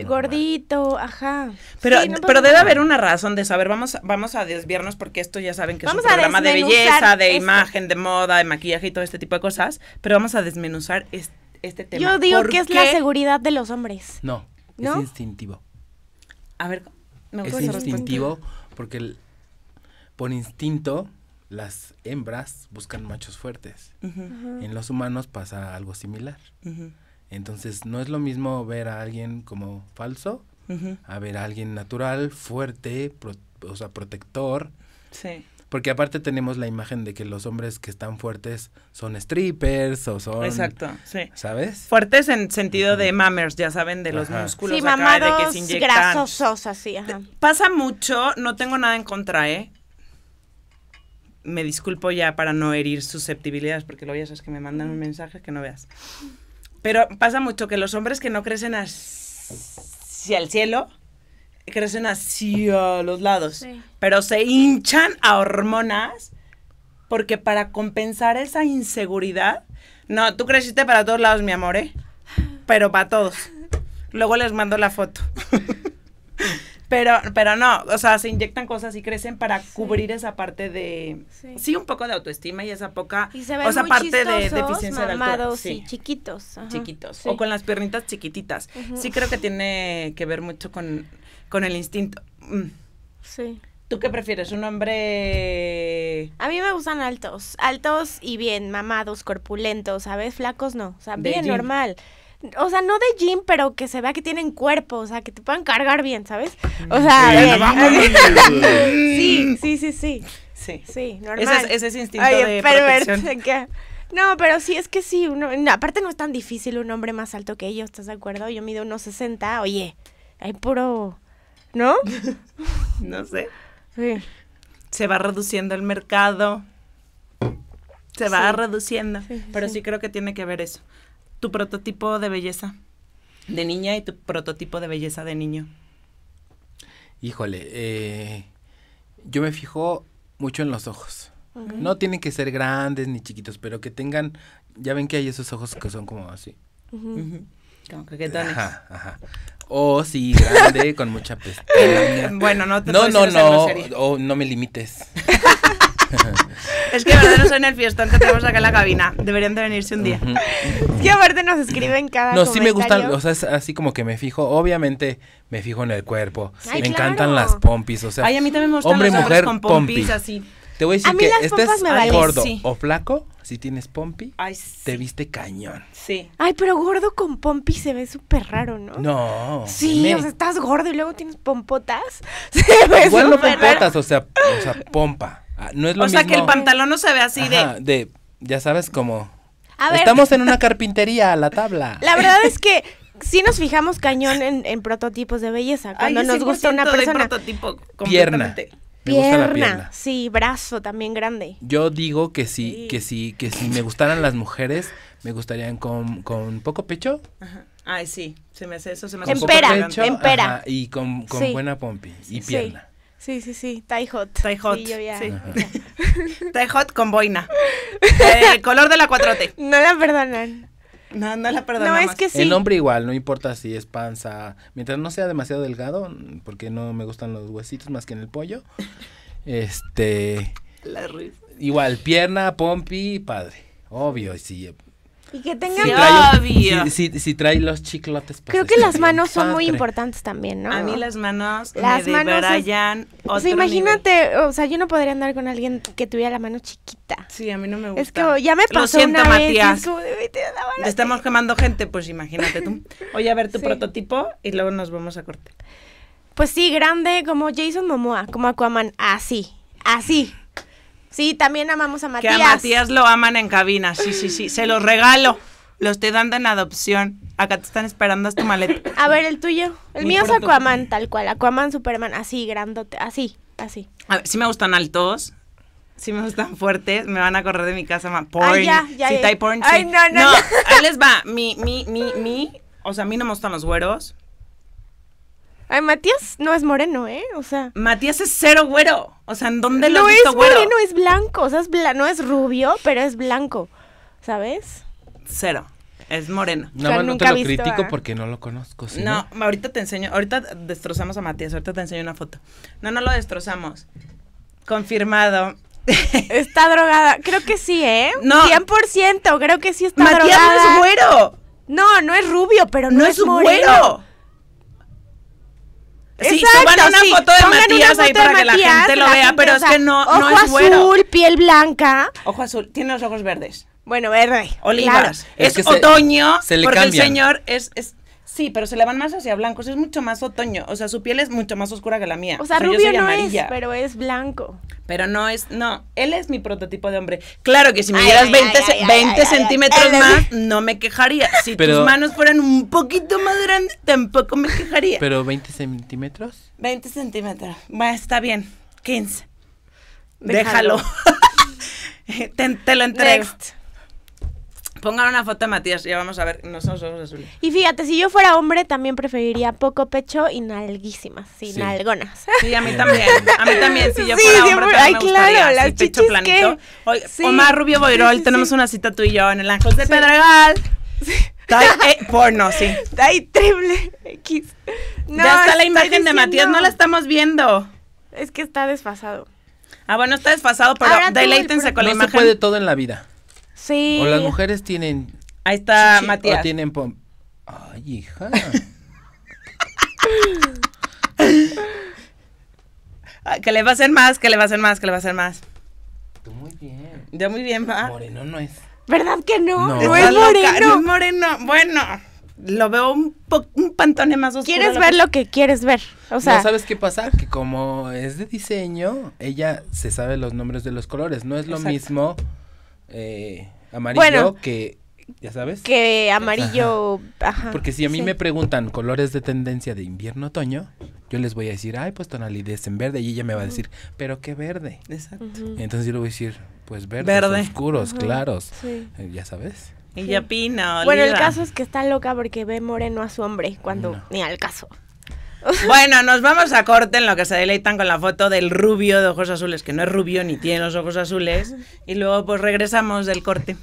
gordito, ajá. Pero, pero debe haber una razón de saber, vamos, vamos a desviarnos porque esto ya saben que es un programa de belleza, de imagen, de moda, de maquillaje y todo este tipo de cosas. Pero vamos a desmenuzar este, este tema. Yo digo que es la seguridad de los hombres. No, ¿no? es instintivo. A ver, me Es instintivo porque por instinto las hembras buscan machos fuertes. En los humanos pasa algo similar. Entonces, no es lo mismo ver a alguien como falso, a ver a alguien natural, fuerte, o sea, protector. Sí. Porque aparte tenemos la imagen de que los hombres que están fuertes son strippers o son... Exacto, sí. ¿Sabes? Fuertes en sentido de mammers, ya saben, de los músculos sí, acá, de que así, Pasa mucho, no tengo nada en contra, ¿eh? Me disculpo ya para no herir susceptibilidades, porque lo ya es que me mandan un mensaje que no veas. Pero pasa mucho que los hombres que no crecen hacia el cielo, crecen hacia los lados, pero se hinchan a hormonas porque para compensar esa inseguridad, no, tú creciste para todos lados, mi amor, ¿eh? Pero para todos. Luego les mando la foto. Pero, pero no, o sea, se inyectan cosas y crecen para cubrir esa parte de, sí. un poco de autoestima y esa poca, y se ven esa parte de deficiencia de, Sí. y chiquitos. Chiquitos, o con las piernitas chiquititas. Sí creo que tiene que ver mucho con, con el instinto. Mm. Sí. ¿Tú qué prefieres? ¿Un hombre...? A mí me gustan altos, altos y bien, mamados, corpulentos, ¿sabes? Flacos no, o sea, bien normal o sea, no de gym, pero que se vea que tienen cuerpo, o sea, que te puedan cargar bien, ¿sabes? O sea, sí, sí, sí, sí. Sí. Sí, normal. Ese es, instinto de No, pero sí, es que sí, uno, aparte no es tan difícil un hombre más alto que ellos ¿estás de acuerdo? Yo mido unos 60, oye, hay puro, ¿no? no sé. Se va reduciendo el mercado, se va reduciendo, pero sí creo que tiene que ver eso tu prototipo de belleza de niña y tu prototipo de belleza de niño? Híjole, eh, yo me fijo mucho en los ojos. No tienen que ser grandes ni chiquitos, pero que tengan, ya ven que hay esos ojos que son como así. Como Ajá, O oh, si sí, grande, con mucha pestaña. Bueno, no No, no, no, oh, no me limites. es que verdad soy en el fiestón que tenemos acá en la cabina. Deberían de venirse un día. Que a ver aparte nos escriben cada No, sí me gustan, o sea, es así como que me fijo, obviamente me fijo en el cuerpo. me encantan las pompis, o sea. hombre, los mujer, con pompis, así. Te voy a decir a que me vale, gordo o flaco, si tienes pompi, te viste cañón. Sí. Ay, pero gordo con pompi se ve súper raro, ¿no? No. Sí, o sea, estás gordo y luego tienes pompotas. Se ve Igual no pompotas, o sea, o sea, pompa. Ah, no es lo o sea, que el pantalón no se ve así de... Ya sabes, como... Estamos en una carpintería a la tabla. La verdad es que sí nos fijamos cañón en, en prototipos de belleza. Cuando nos gusta una persona. Prototipo pierna. Me pierna, gusta la pierna. Sí, brazo también grande. Yo digo que sí, que sí, que si me gustaran las mujeres, me gustarían con, con poco pecho. Ajá. Ay, sí, se me hace eso, se me hace Empera, empera. y con, buena pompi y pierna. Sí, sí, sí, tie hot. Tie hot. Sí, hot con boina. El color de la cuatrote. No la perdonan. No, no la perdonan. No, es que sí. El nombre igual, no importa si es panza. Mientras no sea demasiado delgado, porque no me gustan los huesitos más que en el pollo. Este. Igual, pierna, pompi, padre. Obvio, sí. Y que tengan... Si trae, los, chiclotes. Creo pues, que las manos son muy importantes también, ¿no? A mí las manos las me manos O sea, imagínate, o sea, yo no podría andar con alguien que tuviera la mano chiquita. Sí, a mí no me gusta. Es que ya me pasó Lo siento, Matías. Estamos quemando gente, pues imagínate tú. Oye, a ver tu prototipo y luego nos vamos a cortar Pues sí, grande, como Jason Momoa, como Aquaman, así, así. Sí, también amamos a Matías. Que a Matías lo aman en cabina, sí, sí, sí. Se los regalo. Lo estoy dando en adopción. Acá te están esperando hasta tu maleta. A ver, el tuyo. El mío es Aquaman, tal cual. Aquaman, Superman, así, grandote, así, así. A ver, sí me gustan altos. si me gustan fuertes. Me van a correr de mi casa. Porn. si porn, Ay, no, no. no. Ahí les va. Mi, mi, mi, mi. O sea, a mí no me gustan los güeros. Ay, Matías no es moreno, ¿eh? O sea. Matías es cero güero. O sea, ¿en dónde lo no has visto es moreno, es blanco. O sea, es no es rubio, pero es blanco. ¿Sabes? Cero. Es moreno. No, o no te lo visto, critico porque no lo conozco. No, ahorita te enseño. Ahorita destrozamos a Matías. Ahorita te enseño una foto. No, no lo destrozamos. Confirmado. Está drogada. Creo que sí, ¿eh? No. 100%. Creo que sí está Matías drogada. Matías es güero. No, no es rubio, pero no, no es, güero. Sí, suban una foto de Matías ahí para que la gente lo vea, pero es que no, ojo no es azul, piel blanca. Ojo azul, tiene los ojos verdes. Bueno, verde. Olivas. Es, otoño porque el señor es Sí, pero se le van más hacia blancos, es mucho más otoño, o sea, su piel es mucho más oscura que la mía. O sea, rubio no amarilla. pero es blanco. Pero no es, no, él es mi prototipo de hombre. Claro que si me dieras 20, centímetros más, no me quejaría. Si tus manos fueran un poquito más grandes, tampoco me quejaría. ¿Pero 20 centímetros? 20 centímetros, bueno, está bien, 15. Déjalo. te, lo entrego. Pongan una foto de Matías, ya vamos a ver, no somos Y fíjate, si yo fuera hombre, también preferiría poco pecho y nalguísimas, sin algonas. nalgonas. Sí, a mí también, a mí también, si yo fuera hombre también me gustaría, pecho planito. Omar Rubio Boirol, tenemos una cita tú y yo en el Ángel de Pedregal. Está eh, porno, sí. Está triple X. ya está la imagen de Matías, no la estamos viendo. Es que está desfasado. Ah, bueno, está desfasado, pero deleítense con la imagen. No se puede todo en la vida. Sí. O las mujeres tienen. Ahí está Matías. O tienen Ay, hija. Ah, que le va a hacer más, que le va a hacer más, que le va a hacer más. Tú muy bien. Yo muy bien, va. Moreno no es. ¿Verdad que no? No, es moreno. moreno. Bueno, lo veo un, un pantone más oscuro. Quieres ver lo que quieres ver. O sea. No sabes qué pasa, que como es de diseño, ella se sabe los nombres de los colores. No es lo mismo eh, amarillo que, ya sabes. Que amarillo, Porque si a mí me preguntan colores de tendencia de invierno-otoño, yo les voy a decir, ay, pues tonalidades en verde. Y ella me va a decir, pero qué verde. Exacto. Entonces yo le voy a decir, pues verdes, verde. oscuros, claros. Eh, ya sabes. Ella sí. pina, Bueno, el caso es que está loca porque ve moreno a su hombre cuando ni al caso. Bueno, nos vamos a corte en lo que se deleitan con la foto del rubio de ojos azules, que no es rubio ni tiene los ojos azules. Y luego pues regresamos del corte.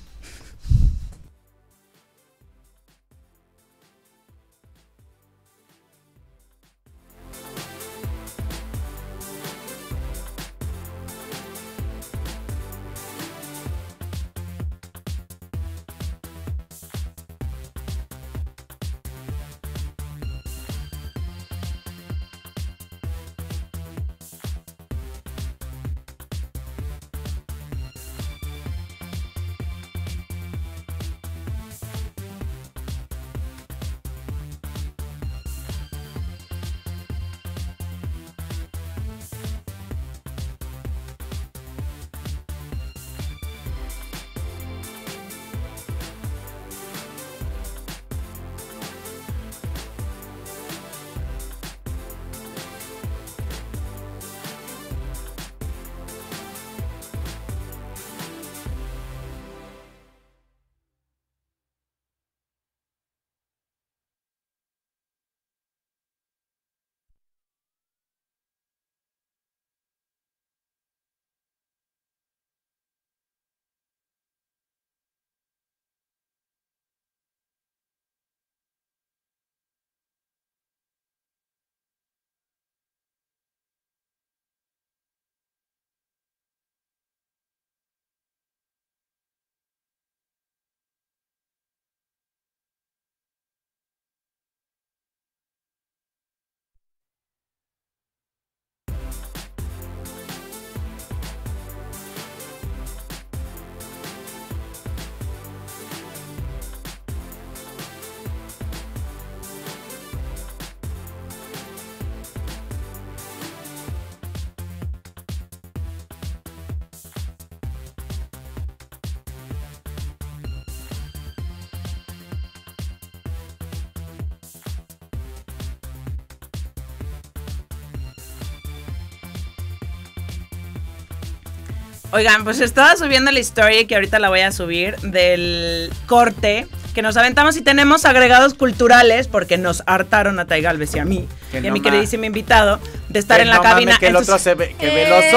Oigan, pues estaba subiendo la historia que ahorita la voy a subir del corte que nos aventamos y tenemos agregados culturales porque nos hartaron a Tai Galvez y a mí y a mi queridísimo invitado de estar en la cabina. que el otro se ve, que los ¡Eh!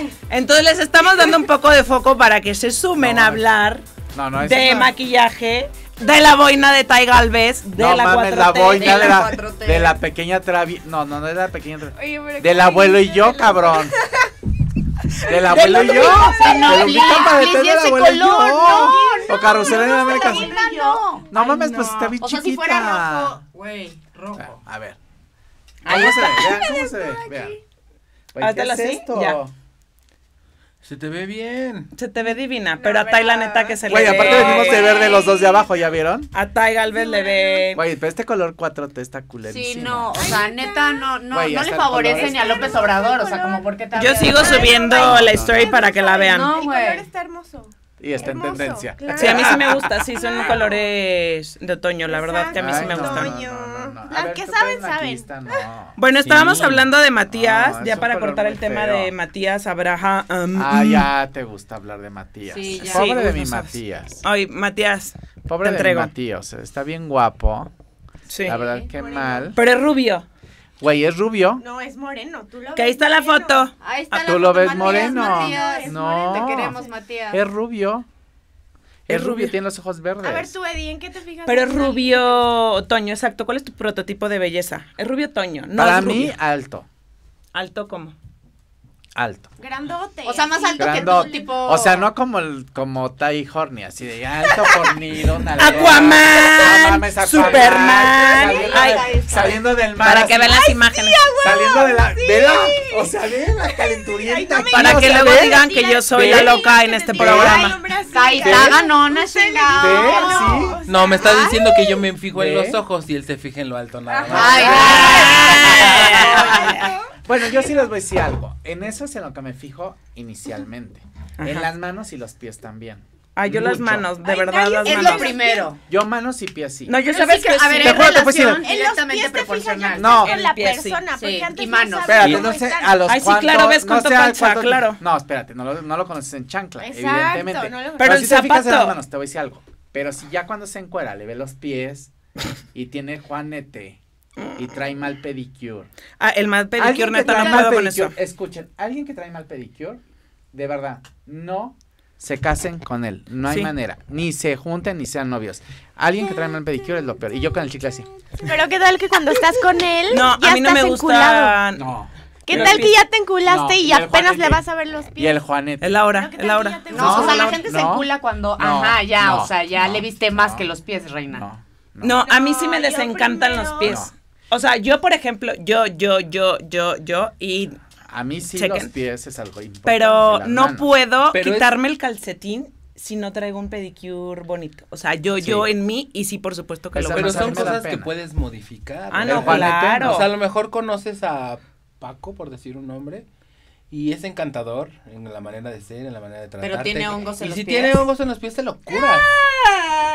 ojos. Entonces les estamos dando un poco de foco para que se sumen a hablar de maquillaje, de la boina de Tai Galvez, de la 4T. boina de la pequeña travi... No, no, no es la pequeña travi... Del abuelo y yo, cabrón. ¿Del abuelo y yo? ¿De Lupita Paleta del abuelo y yo? ¿O Carrusel en América? No mames, pues está bien chiquita. O sea, si fuera rojo, güey, rojo. A ver. Ahí está. ¿Cómo se ve? Vean. ¿Qué es esto? Se te ve bien. Se te ve divina, pero a Tai la neta que se le ve. aparte venimos de verde los dos de abajo, ¿ya vieron? A Tai Galvez le ve. Güey, pero este color 4 te está culerísimo. Sí, no, o sea, neta, no, no, no le favorece ni a López Obrador, o sea, como porque también Yo sigo subiendo la story para que la vean. No, El color está hermoso y está en tendencia. Sí, a mí sí me gusta, sí, son colores de otoño, la verdad, que a mí sí me gusta gustan. Las que saben, saben. Bueno, estábamos hablando de Matías, ya para cortar el tema de Matías Abraja. Um, ah, ya te gusta hablar de Matías. Sí, Pobre de mi Matías. Ay, Matías. Pobre de entrego. mi Matías, está bien guapo. Sí. La verdad, qué mal. Pero es rubio. Güey, es rubio. No, es moreno. ¿Tú lo que ahí está la foto. Ahí está ah, tú lo ves moreno. no, Te queremos, Matías. Es rubio. Es, rubio, tiene los ojos verdes. A ver, tú, Eddie, ¿en qué te fijas? Pero es rubio otoño, exacto. ¿Cuál es tu prototipo de belleza? Es rubio otoño, no Para es mí, alto. ¿Alto cómo? alto. Grandote. O sea, más alto que tú, tipo. O sea, no como el, como Tai Horny, así de alto fornido, Aquaman, no mames, Aquaman, Superman. Saliendo, Ay, saliendo, del mar. Para que vean las imágenes. saliendo de la, sí. de la, o sea, de la calenturienta. para que luego digan que yo soy la loca en este programa. Ay, está ganona, sí No, me estás diciendo que yo me fijo en los ojos y él se fije en lo alto nada más. Ay, Bueno, yo sí les voy a decir algo. En eso es en lo que me fijo inicialmente. En las manos y los pies también. Ah, yo las manos, de verdad las manos. es lo primero. Yo manos y pies sí. No, yo, sabes que, a ver, te en los pies te directamente No, en la persona, porque antes y manos. Espérate, no sé a los Ay, sí, claro, ves cuánto no pancha, claro. No, espérate, no lo, conoces en chancla, Exacto, evidentemente. Pero, Pero si te fijas en las manos, te voy a decir algo. Pero si ya cuando se encuera le ve los pies y tiene juanete y trae mal pedicure. Ah, el mal pedicure no está con eso. Escuchen, alguien que trae mal pedicure, de verdad, no se casen con él. No hay manera. Ni se junten ni sean novios. Alguien que trae mal pedicure es lo peor. Y yo con el chicle así. Pero qué tal que cuando estás con él. No, a mí no me gusta. No. ¿Qué tal que ya te enculaste y, apenas le vas a ver los pies? Y el Juanete. el la hora, es No, o sea, la gente se encula cuando, ajá, ya, o sea, ya le viste más que los pies, reina. No, a mí sí me desencantan los pies. O sea, yo, por ejemplo, yo, yo, yo, yo, yo, y a mí sí los pies es algo importante. Pero no puedo quitarme el calcetín si no traigo un pedicure bonito. O sea, yo, yo en mí, y sí, por supuesto que Esa lo Pero son cosas que puedes modificar. Ah, no, claro. O sea, a lo mejor conoces a Paco, por decir un nombre, y es encantador en la manera de ser, en la manera de tratarte. Pero tiene hongos en los pies. Y si tiene hongos en los pies, te lo ¡Ah!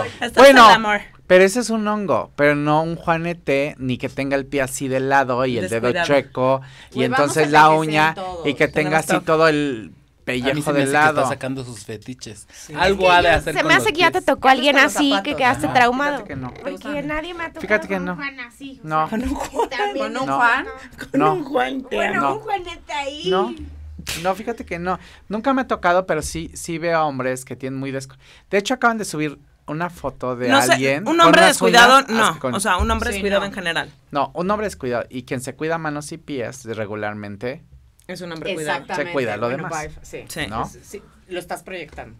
ah, Bueno, amor. Pero ese es un hongo, pero no un juanete, ni que tenga el pie así de lado y el dedo chueco, y entonces la uña, y que tenga así todo el pellejo de lado. Que está sacando sus fetiches. Algo a que ha de hacer. Se me hace que ya te tocó alguien así que quedaste traumado. Fíjate que no. Porque nadie me ha tocado fíjate que con no. un Juan así. no. ¿Con un Juan? ¿Con un Juan? Con un Juan. Bueno, un Juanete ahí. No. No, fíjate que no. Nunca me ha tocado, pero sí, sí veo hombres que tienen muy desco. De hecho, acaban de subir una foto de alguien. un hombre descuidado, no. o sea, un hombre descuidado en general. No, un hombre descuidado. Y quien se cuida manos y pies regularmente. Es un hombre cuidado. Se cuida lo demás. sí. Sí. ¿no? Lo estás proyectando.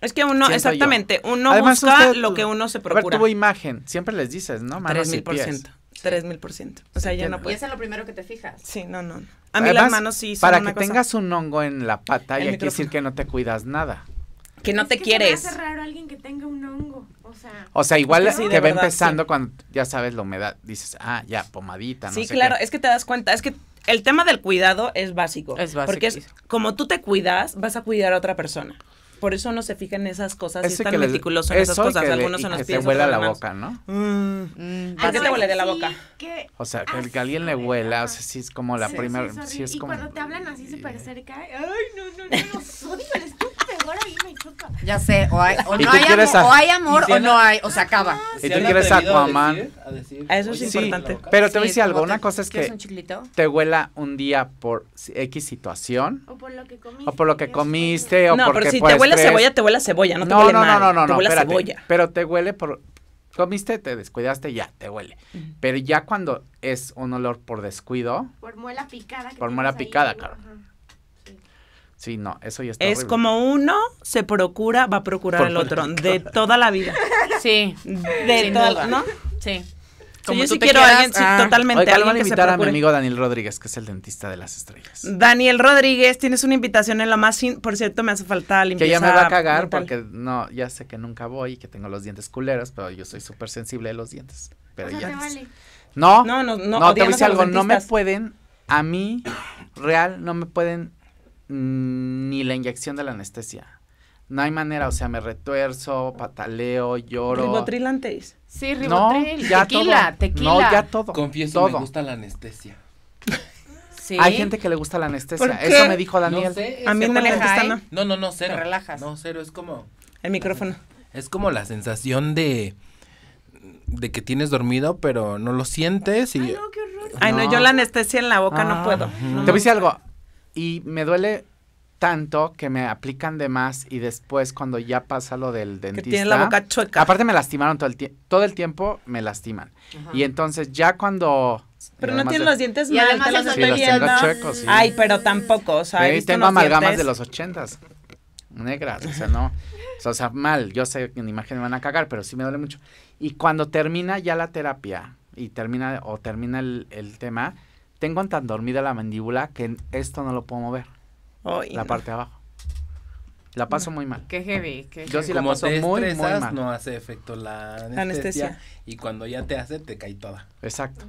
Es que uno, exactamente, uno busca lo que uno se procura. tuvo imagen, siempre les dices, ¿no? Manos Tres mil por ciento. Tres mil por ciento. O sea, ya no puedes. Y es es lo primero que te fijas. Sí, no, no. A mí las manos sí son Para que tengas un hongo en la pata, y hay que decir que no te cuidas nada. Que no te que quieres. Se hace raro alguien que tenga un hongo. O sea, o sea igual te va empezando cuando ya sabes la humedad. Dices, ah, ya, pomadita. No sí, claro, es que te das cuenta. Es que el tema del cuidado es básico. Es básico. Porque es, como tú te cuidas, vas a cuidar a otra persona. Por eso no se fijan en esas cosas eso y están en esas cosas. Que Algunos son los pies. Que te huela la boca, ¿no? Mm. Mm. ¿Por qué te huele de la boca? o sea, que, alguien le huela, o sea, sí es como la primera. Sí, sí, y cuando te hablan así súper cerca, ay, no, no, no, no, no, no, no, no, no, no, ya sé, o, hay, o hay amor, o, no hay, o se acaba. Ah, y tú quieres A decir, a decir, ah, eso es importante. pero te voy a decir algo, una cosa es que te huela un día por X situación. O por lo que comiste. O por lo que comiste, no, pero si te pues, huele cebolla, te huele cebolla, no, te huele no, mal. No, no, no, cebolla. Pero te huele por, comiste, te descuidaste, ya, te huele. Pero ya cuando es un olor por descuido. Por muela picada. por muela picada, claro. Sí, no, eso ya está. Es como uno se procura, va a procurar el otro, de toda la vida. Sí. De todo ¿no? Sí. Como yo sí quiero alguien, ah. totalmente. Oiga, alguien a invitar a mi amigo Daniel Rodríguez, que es el dentista de las estrellas. Daniel Rodríguez, tienes una invitación en la más, por cierto, me hace falta limpieza. Que ya me va a cagar porque no, ya sé que nunca voy y que tengo los dientes culeros, pero yo soy súper sensible de los dientes. Pero pues ya. No, no, no, no, no te voy algo, no me pueden, a mí, real, no me pueden Mm, ni la inyección de la anestesia. No hay manera, o sea, me retuerzo, pataleo, lloro. Ribotril antes. Sí, ribotril. ya tequila, todo. tequila. No, ya todo. Confieso, que me gusta la anestesia. Sí. Hay gente que le gusta la anestesia. Eso me dijo Daniel. No a mí me relaja. No. no, no, no, cero. Te relajas. No, cero, es como. El micrófono. Es como la sensación de de que tienes dormido, pero no lo sientes y Ay, no, qué horror. yo la anestesia en la boca no ah. puedo. Te voy a decir algo, y me duele tanto que me aplican de más y después cuando ya pasa lo del dentista. Que tiene la boca chueca. Aparte me lastimaron todo el tiempo, todo el tiempo me lastiman. Y entonces ya cuando pero no tiene los dientes mal, los estoy Ay, pero tampoco, o sea, tengo amalgamas de los ochentas. Negras, o sea, no. O sea, mal, yo sé que en imagen me van a cagar, pero sí me duele mucho. Y cuando termina ya la terapia y termina o termina el, el tema, tengo tan dormida la mandíbula que esto no lo puedo mover. la parte de abajo. La paso muy mal. Qué heavy. Yo sí la paso muy, muy No hace efecto la anestesia, Y cuando ya te hace, te cae toda. Exacto.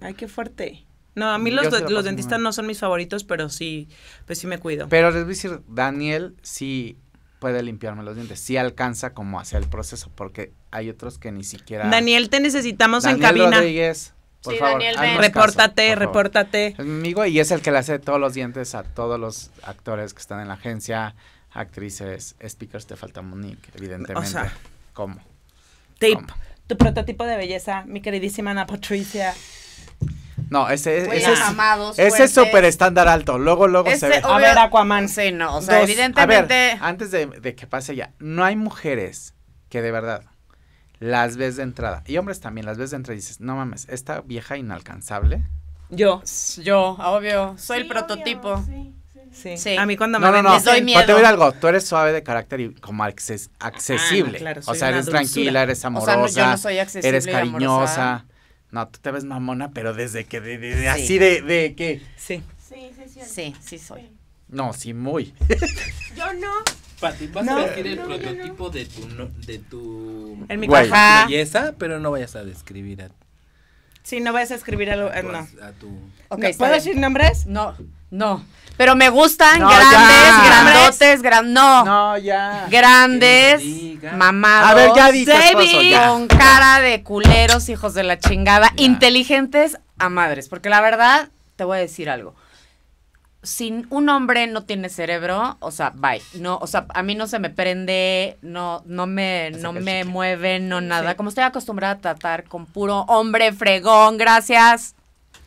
Ay, qué fuerte. No, a mí los, dentistas no son mis favoritos, pero sí, pues sí me cuido. Pero les voy a decir, Daniel sí puede limpiarme los dientes, sí alcanza como hacer el proceso, porque hay otros que ni siquiera... Daniel, te necesitamos en cabina. Rodríguez, por sí, favor, Daniel repórtate, repórtate. Amigo y es el que le hace todos los dientes a todos los actores que están en la agencia, actrices, speakers, te falta Monique, evidentemente. O sea, ¿Cómo? Tip, tu prototipo de belleza, mi queridísima Ana Patricia. No, ese, es. ese amados, ese es súper estándar alto. Luego, luego se ve. a ver, Aquaman. Sí, no, o sea, evidentemente. antes de que pase ya, no hay mujeres que de verdad las ves de entrada. Y hombres también, las ves de entrada y dices, no mames, esta vieja inalcanzable. Yo. Yo, obvio. Soy el prototipo. sí. Sí. A mí cuando me no, doy te voy a decir algo, tú eres suave de carácter y como ah, accesible. o sea, eres tranquila, eres amorosa. yo soy accesible eres cariñosa. No, tú te ves mamona, pero desde que de, de, así de, que Sí. Sí, sí, sí. Sí, sí soy. No, sí, muy. Yo no. Pati, vas a decir el prototipo de tu de tu en mi belleza, pero no vayas a describir a Sí, no vayas a escribir a. Eh, a tu... okay, ¿Puedo decir nombres? No, no. Pero me gustan grandes, grandotes, no. No, ya. Grandes, mamados. A ver, ya Con cara de culeros, hijos de la chingada, inteligentes a madres, porque la verdad te voy a decir algo si un hombre no tiene cerebro, o sea, bye. No, o sea, a mí no se me prende, no, no me, no me mueve, no nada. Como estoy acostumbrada a tratar con puro hombre fregón, gracias.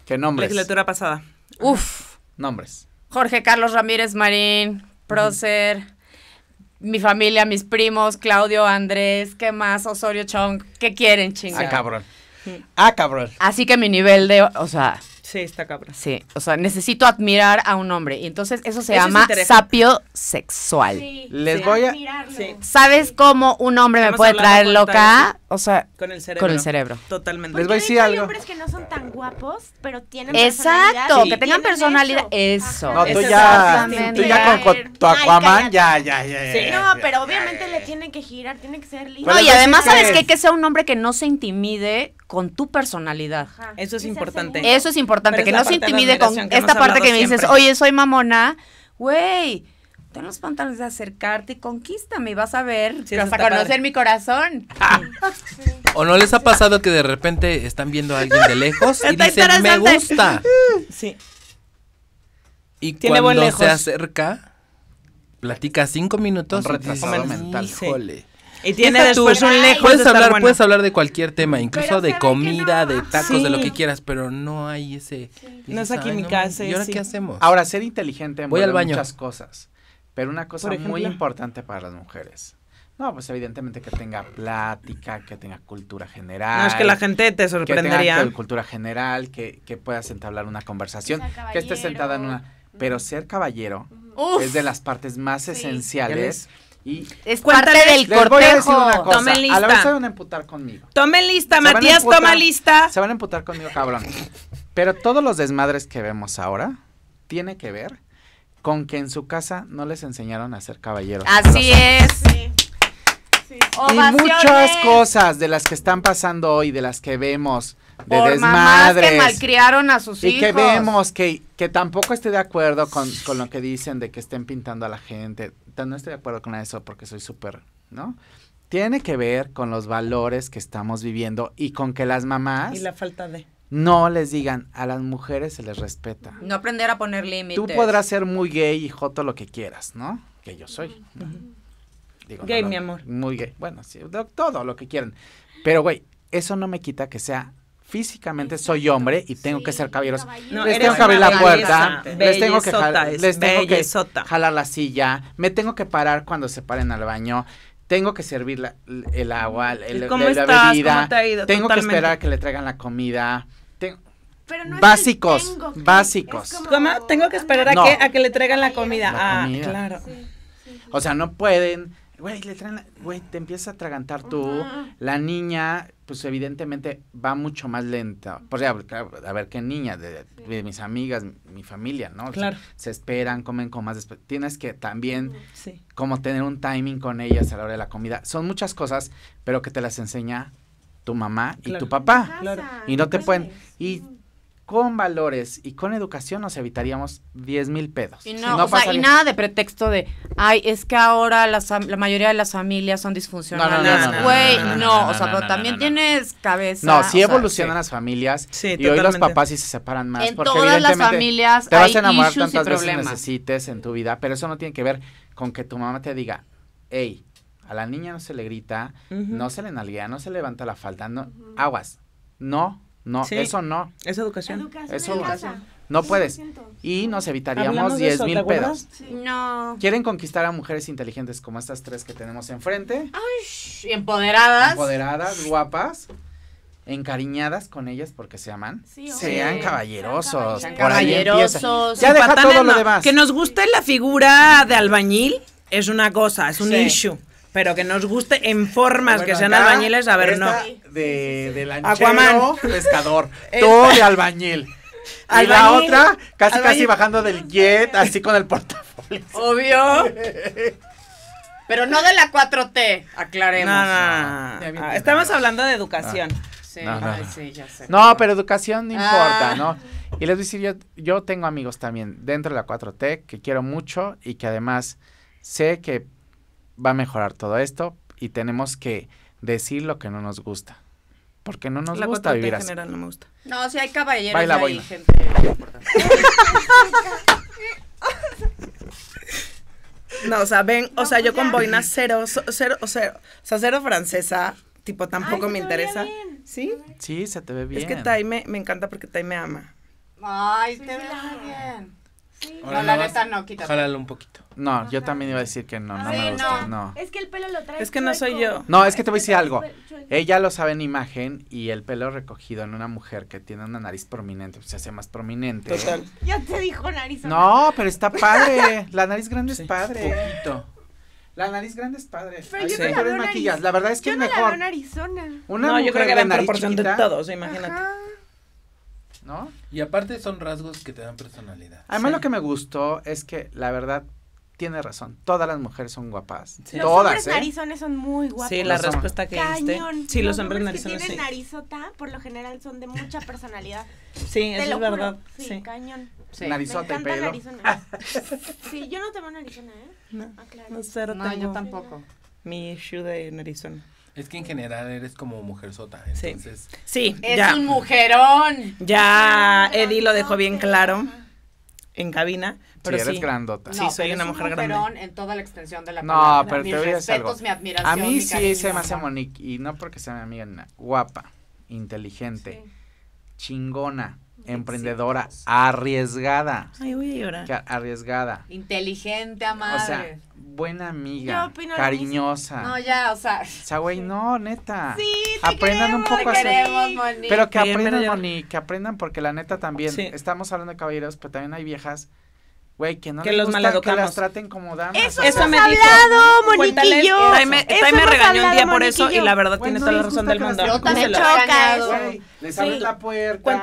¿Qué nombres? Legislatura pasada. Uf. Nombres. Jorge Carlos Ramírez Marín, Procer, mi familia, mis primos, Claudio, Andrés, ¿qué más? Osorio Chong, ¿qué quieren, chingón? Ah, cabrón. Ah, cabrón. Así que mi nivel de, o sea, Sí, está cabra. Sí, o sea, necesito admirar a un hombre. Y entonces eso se llama sapio sexual. Sí, Les voy a... ¿Sabes cómo un hombre me puede traer loca? O sea, con el cerebro. Con el cerebro. Totalmente. Les voy a decir algo. Hay hombres que no son tan guapos, pero tienen Exacto, que tengan personalidad. Eso. No, tú ya, tú ya con, tu Aquaman, ya, ya, ya, sí. No, pero obviamente le tienen que girar, tiene que ser lindo. No, y pues además, ¿sabes qué? Que sea un hombre que no se intimide con tu personalidad. Eso es importante. Eso es importante, que no se intimide con esta parte que me dices, oye, soy mamona, güey. Ten los pantalones de acercarte y conquístame y vas a ver, vas a conocer mi corazón. Ah. ¿O no les ha pasado que de repente están viendo a alguien de lejos y dicen, me gusta? Sí. Y cuando se acerca, platica cinco minutos. y el mental, jole. Y tiene después un lejos puedes hablar, Puedes hablar de cualquier tema, incluso de comida, de tacos, de lo que quieras, pero no hay ese... No es aquí mi casa. ¿Y ahora qué hacemos? Ahora, ser inteligente Voy al baño. muchas cosas, pero una cosa muy importante para las mujeres. No, pues evidentemente que tenga plática, que tenga cultura general. No, es que la gente te sorprendería. Que tenga cultura general, que, que puedas entablar una conversación, que estés sentada en una... Pero ser caballero es de las partes más esenciales es parte del les a la vez se van a emputar conmigo. Tomen lista, Matías, toma lista. Se van a emputar conmigo, cabrón. Pero todos los desmadres que vemos ahora tiene que ver con que en su casa no les enseñaron a ser caballeros. Así es. Y muchas cosas de las que están pasando hoy, de las que vemos, de desmadres. que malcriaron a sus hijos. Y que vemos que, que tampoco estoy de acuerdo con, con lo que dicen de que estén pintando a la gente no estoy de acuerdo con eso porque soy súper, ¿no? Tiene que ver con los valores que estamos viviendo y con que las mamás... Y la falta de... No les digan, a las mujeres se les respeta. No aprender a poner límites. Tú podrás ser muy gay y joto lo que quieras, ¿no? Que yo soy. gay, mi amor. Muy gay. Bueno, sí, todo lo que quieran. Pero, güey, eso no me quita que sea físicamente soy hombre y tengo que ser caballeros les tengo que abrir la puerta, les tengo que, jalar, la silla, me tengo que parar cuando se paren al baño tengo que servir el agua, el, ¿Cómo la, bebida, tengo que esperar a que le traigan la comida. básicos, tengo básicos. ¿Cómo? Tengo que esperar a, que, a que le traigan la comida. ah, claro. O sea, no pueden. Güey, te empieza a atragantar tú. La niña pues evidentemente va mucho más lenta. Pues a ver qué niña, de, mis amigas, mi familia, ¿no? Claro. Se, esperan, comen con más Tienes que también como tener un timing con ellas a la hora de la comida. Son muchas cosas, pero que te las enseña tu mamá y tu papá. Claro. Y no te pueden. Y con valores y con educación nos evitaríamos 10 mil pedos. Y, o sea, y nada de pretexto de, ay, es que ahora la, mayoría de las familias son disfuncionales. No, no, no, no, o sea, pero también tienes cabeza. No, sí evolucionan las familias sí, y hoy los papás sí se separan más. En todas las familias te vas a enamorar tantas veces necesites en tu vida, pero eso no tiene que ver con que tu mamá te diga, hey, a la niña no se le grita, no se le nalguea, no se levanta la falda, no, aguas, no no, eso no. Es educación. eso es No puedes. Y nos evitaríamos diez mil pedos. No. Quieren conquistar a mujeres inteligentes como estas tres que tenemos enfrente. Ay, empoderadas. Empoderadas, guapas. Encariñadas con ellas porque se aman. sean caballerosos. Sean caballerosos. Ya deja todo lo demás. Que nos guste la figura de albañil es una cosa, es un issue pero que nos guste en formas que sean albañiles, a ver, no. De, de lanchero, pescador. todo de albañil. Y la otra, casi casi bajando del jet, así con el portafolio. Obvio. Pero no de la 4T, aclaremos. Ah, ah, estamos hablando de educación. Ah. Sí, ya sé. No, pero educación no importa, ¿no? Y les voy a decir, yo, yo tengo amigos también dentro de la 4T que quiero mucho y que además sé que va a mejorar todo esto y tenemos que decir lo que no nos gusta. Porque no nos gusta vivir así. general no me gusta. No, si hay caballeros Baila, no, o sea, ven, o sea, yo pues con boina cero, cero, o sea, cero francesa, tipo, tampoco me interesa. ¿Sí? Sí, se te ve bien. Es que Tai me, me encanta porque Tai me ama. Ay, te ve bien. no, la neta no, quítate. Jálalo un poquito. No, yo también iba a decir que no, no me gusta. No. Es que el pelo lo trae. Es que no soy yo. No, es que te voy a decir algo. Ella lo sabe en imagen y el pelo recogido en una mujer que tiene una nariz prominente, pues, se hace más prominente. ¿eh? Total. Ya te dijo nariz. No, pero está padre. La nariz grande es padre. Poquito. La nariz grande es padre. Pero yo sí. la, veo maquillas. la verdad es que yo es no mejor. La veo en Arizona. Una no, yo creo que la nariz proporción chiquita. de todos, imagínate. ¿No? Y aparte son rasgos que te dan personalidad. Además lo que me gustó es que la verdad tiene razón. Todas las mujeres son guapas. Todas. Los hombres ¿eh? narizones son muy guapos. Sí, la respuesta que Cañón. Sí, los, los hombres, narizones. Que tienen narizota, por lo general son de mucha personalidad. Sí, eso es verdad. Sí, sí, cañón. Narizota y ah. sí, yo no tengo narizona, ¿eh? No, ah, no, yo tampoco. Mi issue de narizona. Es que en general eres como mujer sota, entonces. Sí, sí es un mujerón. Ya, ah, Eddie lo dejó bien claro en cabina. Pero sí, eres grandota. No, sí, soy una mujer un grande. en toda la extensión de la No, pero te voy a decir algo A mí sí se me hace Monique, y no porque sea mi amiga, guapa, inteligente, chingona, emprendedora, arriesgada. Ay, voy a Arriesgada. Inteligente, amada. O buena amiga, cariñosa. No, ya, o sea. O sea, güey, no, neta. Sí, Aprendan un poco así. Pero que aprendan, moni que aprendan porque la neta también, estamos hablando de caballeros, pero también hay viejas Güey, que no que les los gusta que las traten como damas. Eso, me ha hablado, Moniquillo. eso me regañó un día por eso y la verdad tiene toda la razón del mundo. me también chocas les la puerta.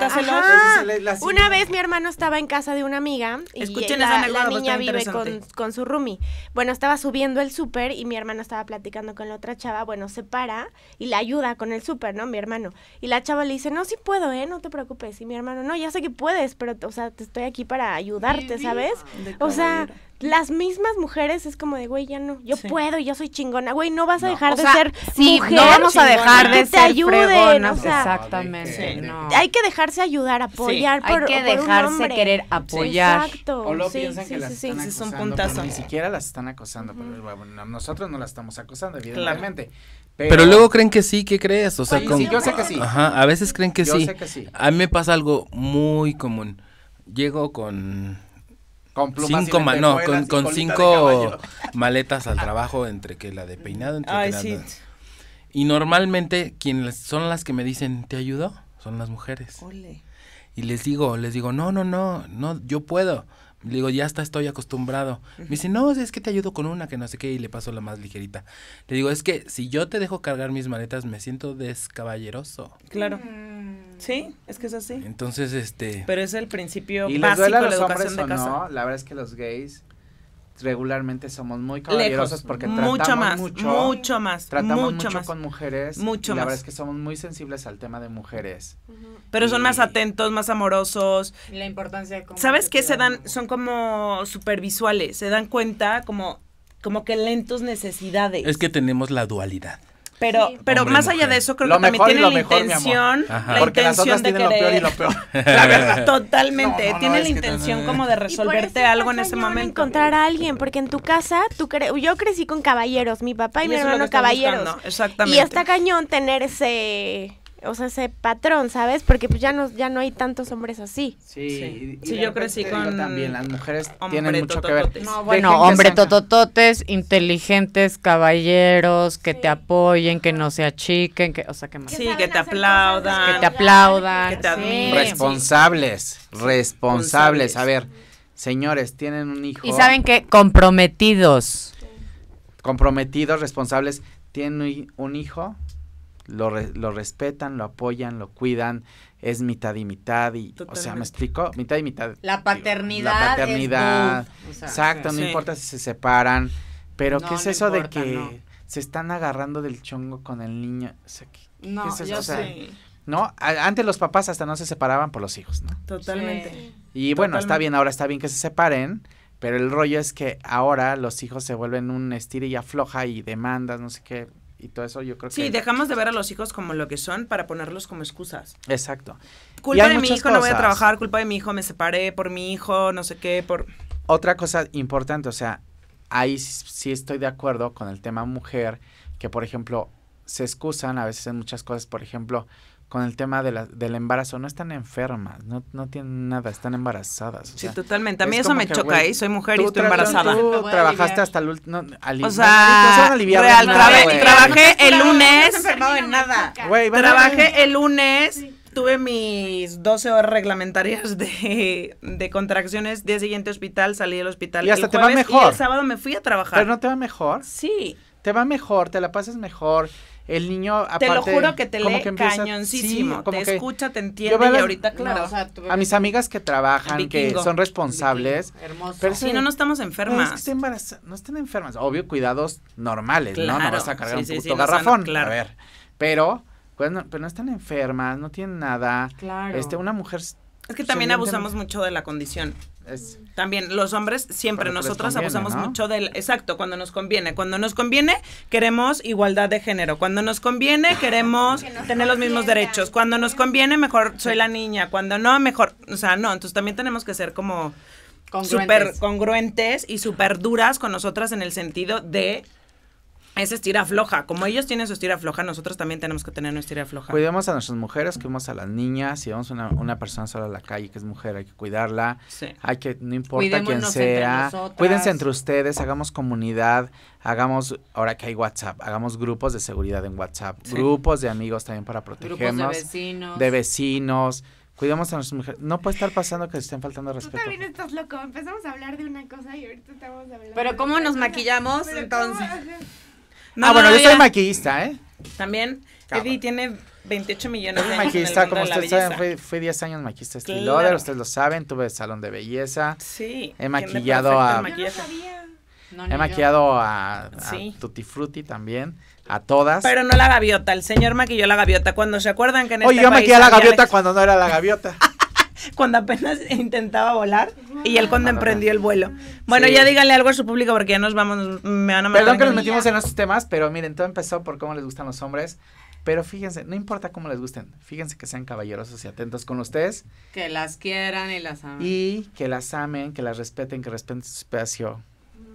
la Una vez mi hermano estaba en casa de una amiga y la, niña vive con, con su roomie. Bueno, estaba subiendo el súper y mi hermano estaba platicando con la otra chava. Bueno, se para y la ayuda con el súper, ¿no? Mi hermano. Y la chava le dice, no, sí puedo, ¿eh? No te preocupes. Y mi hermano, no, ya sé que puedes, pero, o sea, te estoy aquí para ayudarte, ¿sabes? O sea, las mismas mujeres es como de, güey, ya no, yo puedo, yo soy chingona, güey, no vas a dejar de ser sí, No vamos a dejar de ser te exactamente. Hay que dejarse ayudar, apoyar Hay que dejarse querer apoyar. Exacto. O lo piensan que las están acosando, ni siquiera las están acosando, nosotros no las estamos acosando, evidentemente. Pero, luego creen que sí, ¿qué crees? O sea, pues yo sé que sí. Ajá, a veces creen que yo Sé que sí. A mí me pasa algo muy común. Llego con con cinco, no, con, cinco maletas al trabajo entre que la de peinado, entre Y normalmente quienes son las que me dicen, ¿te ayudo? Son las mujeres. Y les digo, les digo, no, no, no, no, yo puedo. Le digo, ya está, estoy acostumbrado. Me dice, no, es que te ayudo con una que no sé qué y le paso la más ligerita. Le digo, es que si yo te dejo cargar mis maletas, me siento descaballeroso. Claro. Sí, es que es así. Entonces, este. Pero es el principio básico de la educación de casa. la verdad es que los gays regularmente somos muy caballerosos porque mucho tratamos más, mucho, mucho más, tratamos mucho, más con mujeres, mucho y la verdad es que somos muy sensibles al tema de mujeres. Pero son más atentos, más amorosos. la importancia de ¿Sabes qué se dan? Son como supervisuales, se dan cuenta como como que lentos necesidades. Es que tenemos la dualidad. Pero, pero más allá de eso, creo que también tiene la intención, la intención lo peor y lo peor. La verdad. Totalmente. tiene la intención como de resolverte algo en ese momento. encontrar a alguien, porque en tu casa, tú cre yo crecí con caballeros, mi papá y, mi hermano caballeros. exactamente. Y está cañón tener ese o sea, ese patrón, ¿sabes? Porque pues ya no, ya no hay tantos hombres así. Sí, sí. yo crecí con... También las mujeres tienen mucho que ver. No, bueno, hombre totototes, inteligentes, caballeros, que te apoyen, que no se achiquen, que, o sea, que más. Sí, que te aplaudan. Que te aplaudan. Que Responsables, responsables. A ver, señores, tienen un hijo. Y saben que comprometidos. Comprometidos, responsables. Tienen un hijo, lo, respetan, lo apoyan, lo cuidan, es mitad y mitad y o sea, ¿me explico? Mitad y mitad. La paternidad. la paternidad. exacto, no importa si se separan, pero ¿qué es eso de que se están agarrando del chongo con el niño? O sea, ¿qué, no, Antes los papás hasta no se separaban por los hijos, ¿no? Totalmente. Y bueno, está bien, ahora está bien que se separen, pero el rollo es que ahora los hijos se vuelven un estir y afloja y demandas, no sé qué y todo eso yo creo que... Sí, dejamos de ver a los hijos como lo que son para ponerlos como excusas. Exacto. Culpa de mi hijo no voy a trabajar, culpa de mi hijo me separé por mi hijo, no sé qué, por... Otra cosa importante, o sea, ahí sí estoy de acuerdo con el tema mujer, que por ejemplo se excusan a veces en muchas cosas, por ejemplo, con el tema de la, del embarazo, no están enfermas, no, tienen nada, están embarazadas. sí, totalmente. A mí eso me choca, y ¿eh? soy mujer y estoy embarazada. Tú trabajaste hasta el último. No, o sea, trabajé el lunes. enfermado en nada. trabajé el lunes tuve mis 12 horas reglamentarias de, de, contracciones, día siguiente hospital, salí del hospital. Y hasta te va mejor. el sábado me fui a trabajar. Pero no te va mejor. Sí. Te va mejor, te la pasas mejor el niño aparte, Te lo juro que te lee cañoncísimo, como te escucha, te entiende y ahorita claro. a mis amigas que trabajan, que son responsables. Pero si no, no estamos enfermas. No, es que no están enfermas, obvio, cuidados normales, ¿no? No vas a cargar un puto garrafón, a ver. Pero, pues, no, pero pues, no están enfermas, no tienen nada. Claro. Este, una mujer... Es que también abusamos mucho de la condición. También los hombres siempre, nosotras abusamos mucho del... Exacto, cuando nos conviene. Cuando nos conviene queremos igualdad de género. Cuando nos conviene queremos tener los mismos derechos. Cuando nos conviene mejor soy la niña. Cuando no, mejor... O sea, no, entonces también tenemos que ser como... Congruentes. congruentes y súper duras con nosotras en el sentido de es estira floja. Como ellos tienen su estira floja, nosotros también tenemos que tener nuestra estira floja. Cuidemos a nuestras mujeres, cuidemos a las niñas. Si vemos una, una persona sola a la calle que es mujer, hay que cuidarla. Hay que, no importa quién sea. Cuídense entre ustedes, hagamos comunidad, hagamos, ahora que hay WhatsApp, hagamos grupos de seguridad en WhatsApp, grupos de amigos también para protegernos. Grupos de vecinos. De vecinos. Cuidemos a nuestras mujeres. No puede estar pasando que se estén faltando respeto. Tú también estás loco. Empezamos a hablar de una cosa y ahorita estamos hablando. Pero ¿cómo nos maquillamos entonces? ah, bueno, yo soy maquillista, ¿eh? También. Eddie tiene 28 millones de años. Maquillista, en el como ustedes saben, fui, 10 años maquillista estiloder, ustedes lo saben, tuve salón de belleza. Sí. He maquillado a. no sabía. No, he maquillado a, Tutti Frutti también, a todas. Pero no la gaviota, el señor maquilló la gaviota. Cuando se acuerdan que en Oye, este yo maquillé a la gaviota cuando no era la gaviota. cuando apenas intentaba volar y él cuando emprendió el vuelo. Bueno, ya díganle algo a su público porque ya nos vamos, me van a Perdón que nos metimos en estos temas, pero miren, todo empezó por cómo les gustan los hombres. Pero fíjense, no importa cómo les gusten, fíjense que sean caballerosos y atentos con ustedes. Que las quieran y las amen. Y que las amen, que las respeten, que respeten su espacio,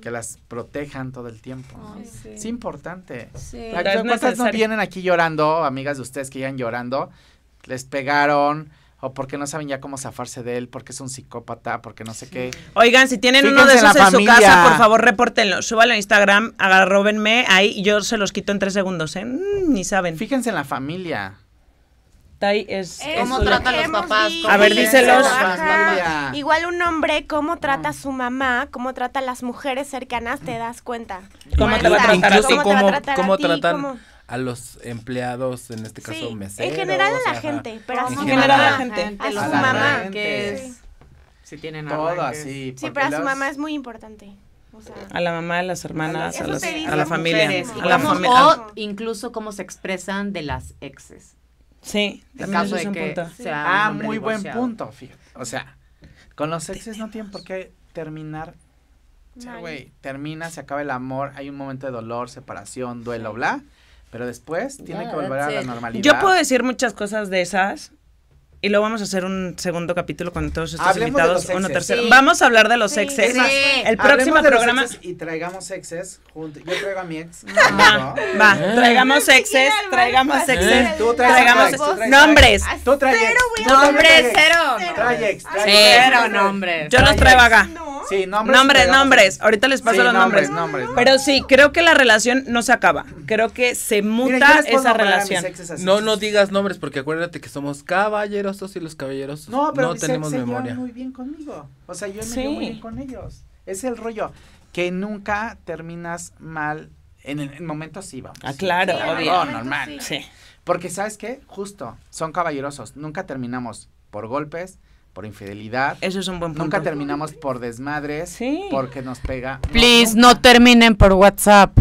que las protejan todo el tiempo. Es importante. Sí. cosas no vienen aquí llorando, amigas de ustedes que llegan llorando? Les pegaron, o porque no saben ya cómo zafarse de él, porque es un psicópata, porque no sé qué. Oigan, si tienen uno de esos en, su casa, por favor, repórtenlo, súbalo a Instagram, agarróbenme. ahí yo se los quito en tres segundos, ¿eh? Mm, ni saben. Fíjense en la familia. Tai es, eh, cómo trata los papás. A ver, díselos. Igual un hombre, cómo trata a ah. su mamá, cómo trata a las mujeres cercanas, te das cuenta. ¿Cómo, te va a tratar? cómo, cómo, a los empleados, en este caso sí, meseros. En general a la gente, pero en general a la gente. A su mamá, que es... Si tienen Todo así. Sí, pero a su mamá es muy importante. a la mamá, a las hermanas, a, la familia. a la o incluso cómo se expresan de las exes. Sí, de que punto. Ah, muy buen punto, fíjate. O sea, con los exes no tienen por qué terminar. güey, termina, se acaba el amor, hay un momento de dolor, separación, duelo, bla pero después tiene que volver a la normalidad. Yo puedo decir muchas cosas de esas, y luego vamos a hacer un segundo capítulo con todos estos invitados, uno tercero. Vamos a hablar de los exes. El próximo programa. y traigamos exes juntos. Yo traigo a mi ex. Ah, va, eh. traigamos exes, traigamos exes. Tú traigamos nombres. Tú traes Nombres, cero. Trae ex. Cero nombres. Yo los traigo acá. nombres. Nombres, Ahorita les paso los nombres. Pero sí, creo que la relación no se acaba. Creo que se muta esa relación. No, no digas nombres porque acuérdate que somos caballeros y los caballeros no, pero no se, tenemos muy bien conmigo. O sea, yo me muy bien con ellos. Es el rollo que nunca terminas mal en el momento sí vamos. Ah, claro, no, normal. Sí. Porque sabes qué, justo, son caballerosos. Nunca terminamos por golpes, por infidelidad. Eso es un buen punto. Nunca terminamos por desmadres. Porque nos pega. Please, no, terminen por WhatsApp.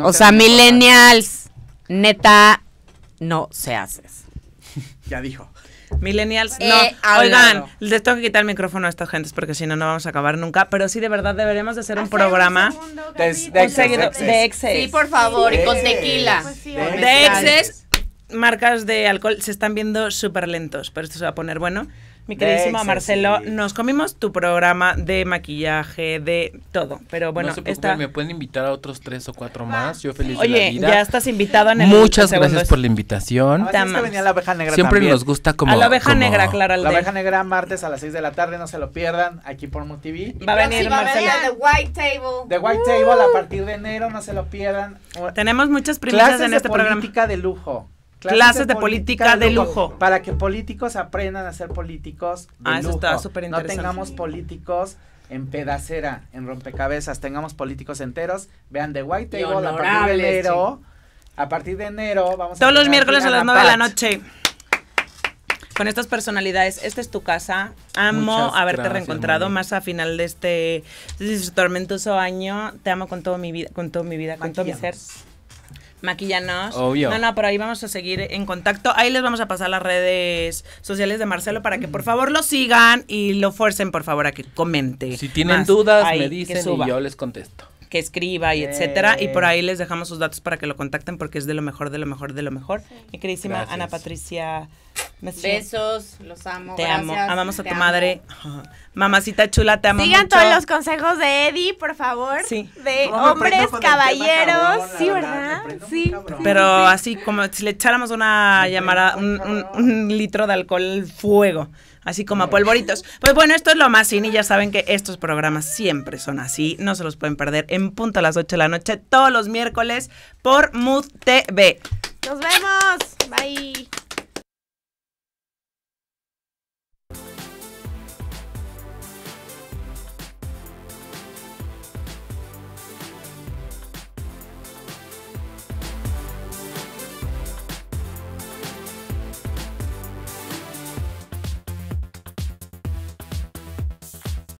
o sea, millennials, neta, no se haces. Ya dijo. Millennials, eh, no. Oigan, les tengo que quitar el micrófono a estas gentes porque si no, no vamos a acabar nunca. Pero sí, de verdad, deberemos de hacer un programa. de, Sí, por favor, y con tequila. Pues de exes, marcas de alcohol se están viendo súper lentos, pero esto se va a poner bueno. Mi queridísima Marcelo, nos comimos tu programa de maquillaje, de todo. Pero bueno, no se esta... me pueden invitar a otros tres o cuatro más. Yo feliz Oye, de la vida. ya estás invitado Muchas gracias por la invitación. Siempre nos gusta como. A la oveja negra, claro. La oveja negra, martes a las seis de la tarde, no se lo pierdan, aquí por MUTV. Va a venir Marcelo. The White Table. The White Table a uh. partir de enero, no se lo pierdan. Tenemos muchas primicias en este programa. política programa. de lujo clases, de, política, de, lujo, Para que políticos aprendan a ser políticos de ah, Eso está súper interesante. No tengamos políticos en pedacera, en rompecabezas, tengamos políticos enteros. Vean The White Table a partir de enero. A partir de enero vamos Todos los miércoles a las 9 de la noche con estas personalidades. Esta es tu casa. Amo haberte reencontrado más a final este, de este, tormentoso año. Te amo con todo mi vida, con todo mi vida, con todo mi ser maquillanos. Obvio. No, no, pero ahí vamos a seguir en contacto. Ahí les vamos a pasar las redes sociales de Marcelo para que por mm. favor lo sigan y lo fuercen, por favor, a que comente. Si tienen dudas, me dicen y yo les contesto que escriba y etcétera. Y por ahí les dejamos sus datos para que lo contacten porque es de lo mejor, de lo mejor, de lo mejor. Mi queridísima Ana Patricia. Besos, los amo. Te amo, amamos a tu madre. Mamacita chula, te amo. Sigan todos los consejos de Eddie, por favor. Sí. De hombres, caballeros. sí, ¿verdad? Sí. Pero así como si le echáramos una llamada, un, un litro de alcohol fuego así como a polvoritos. Pues bueno, esto es lo más y ya saben que estos programas siempre son así, no se los pueden perder en punto a las 8 de la noche todos los miércoles por Mood TV. Nos vemos, bye.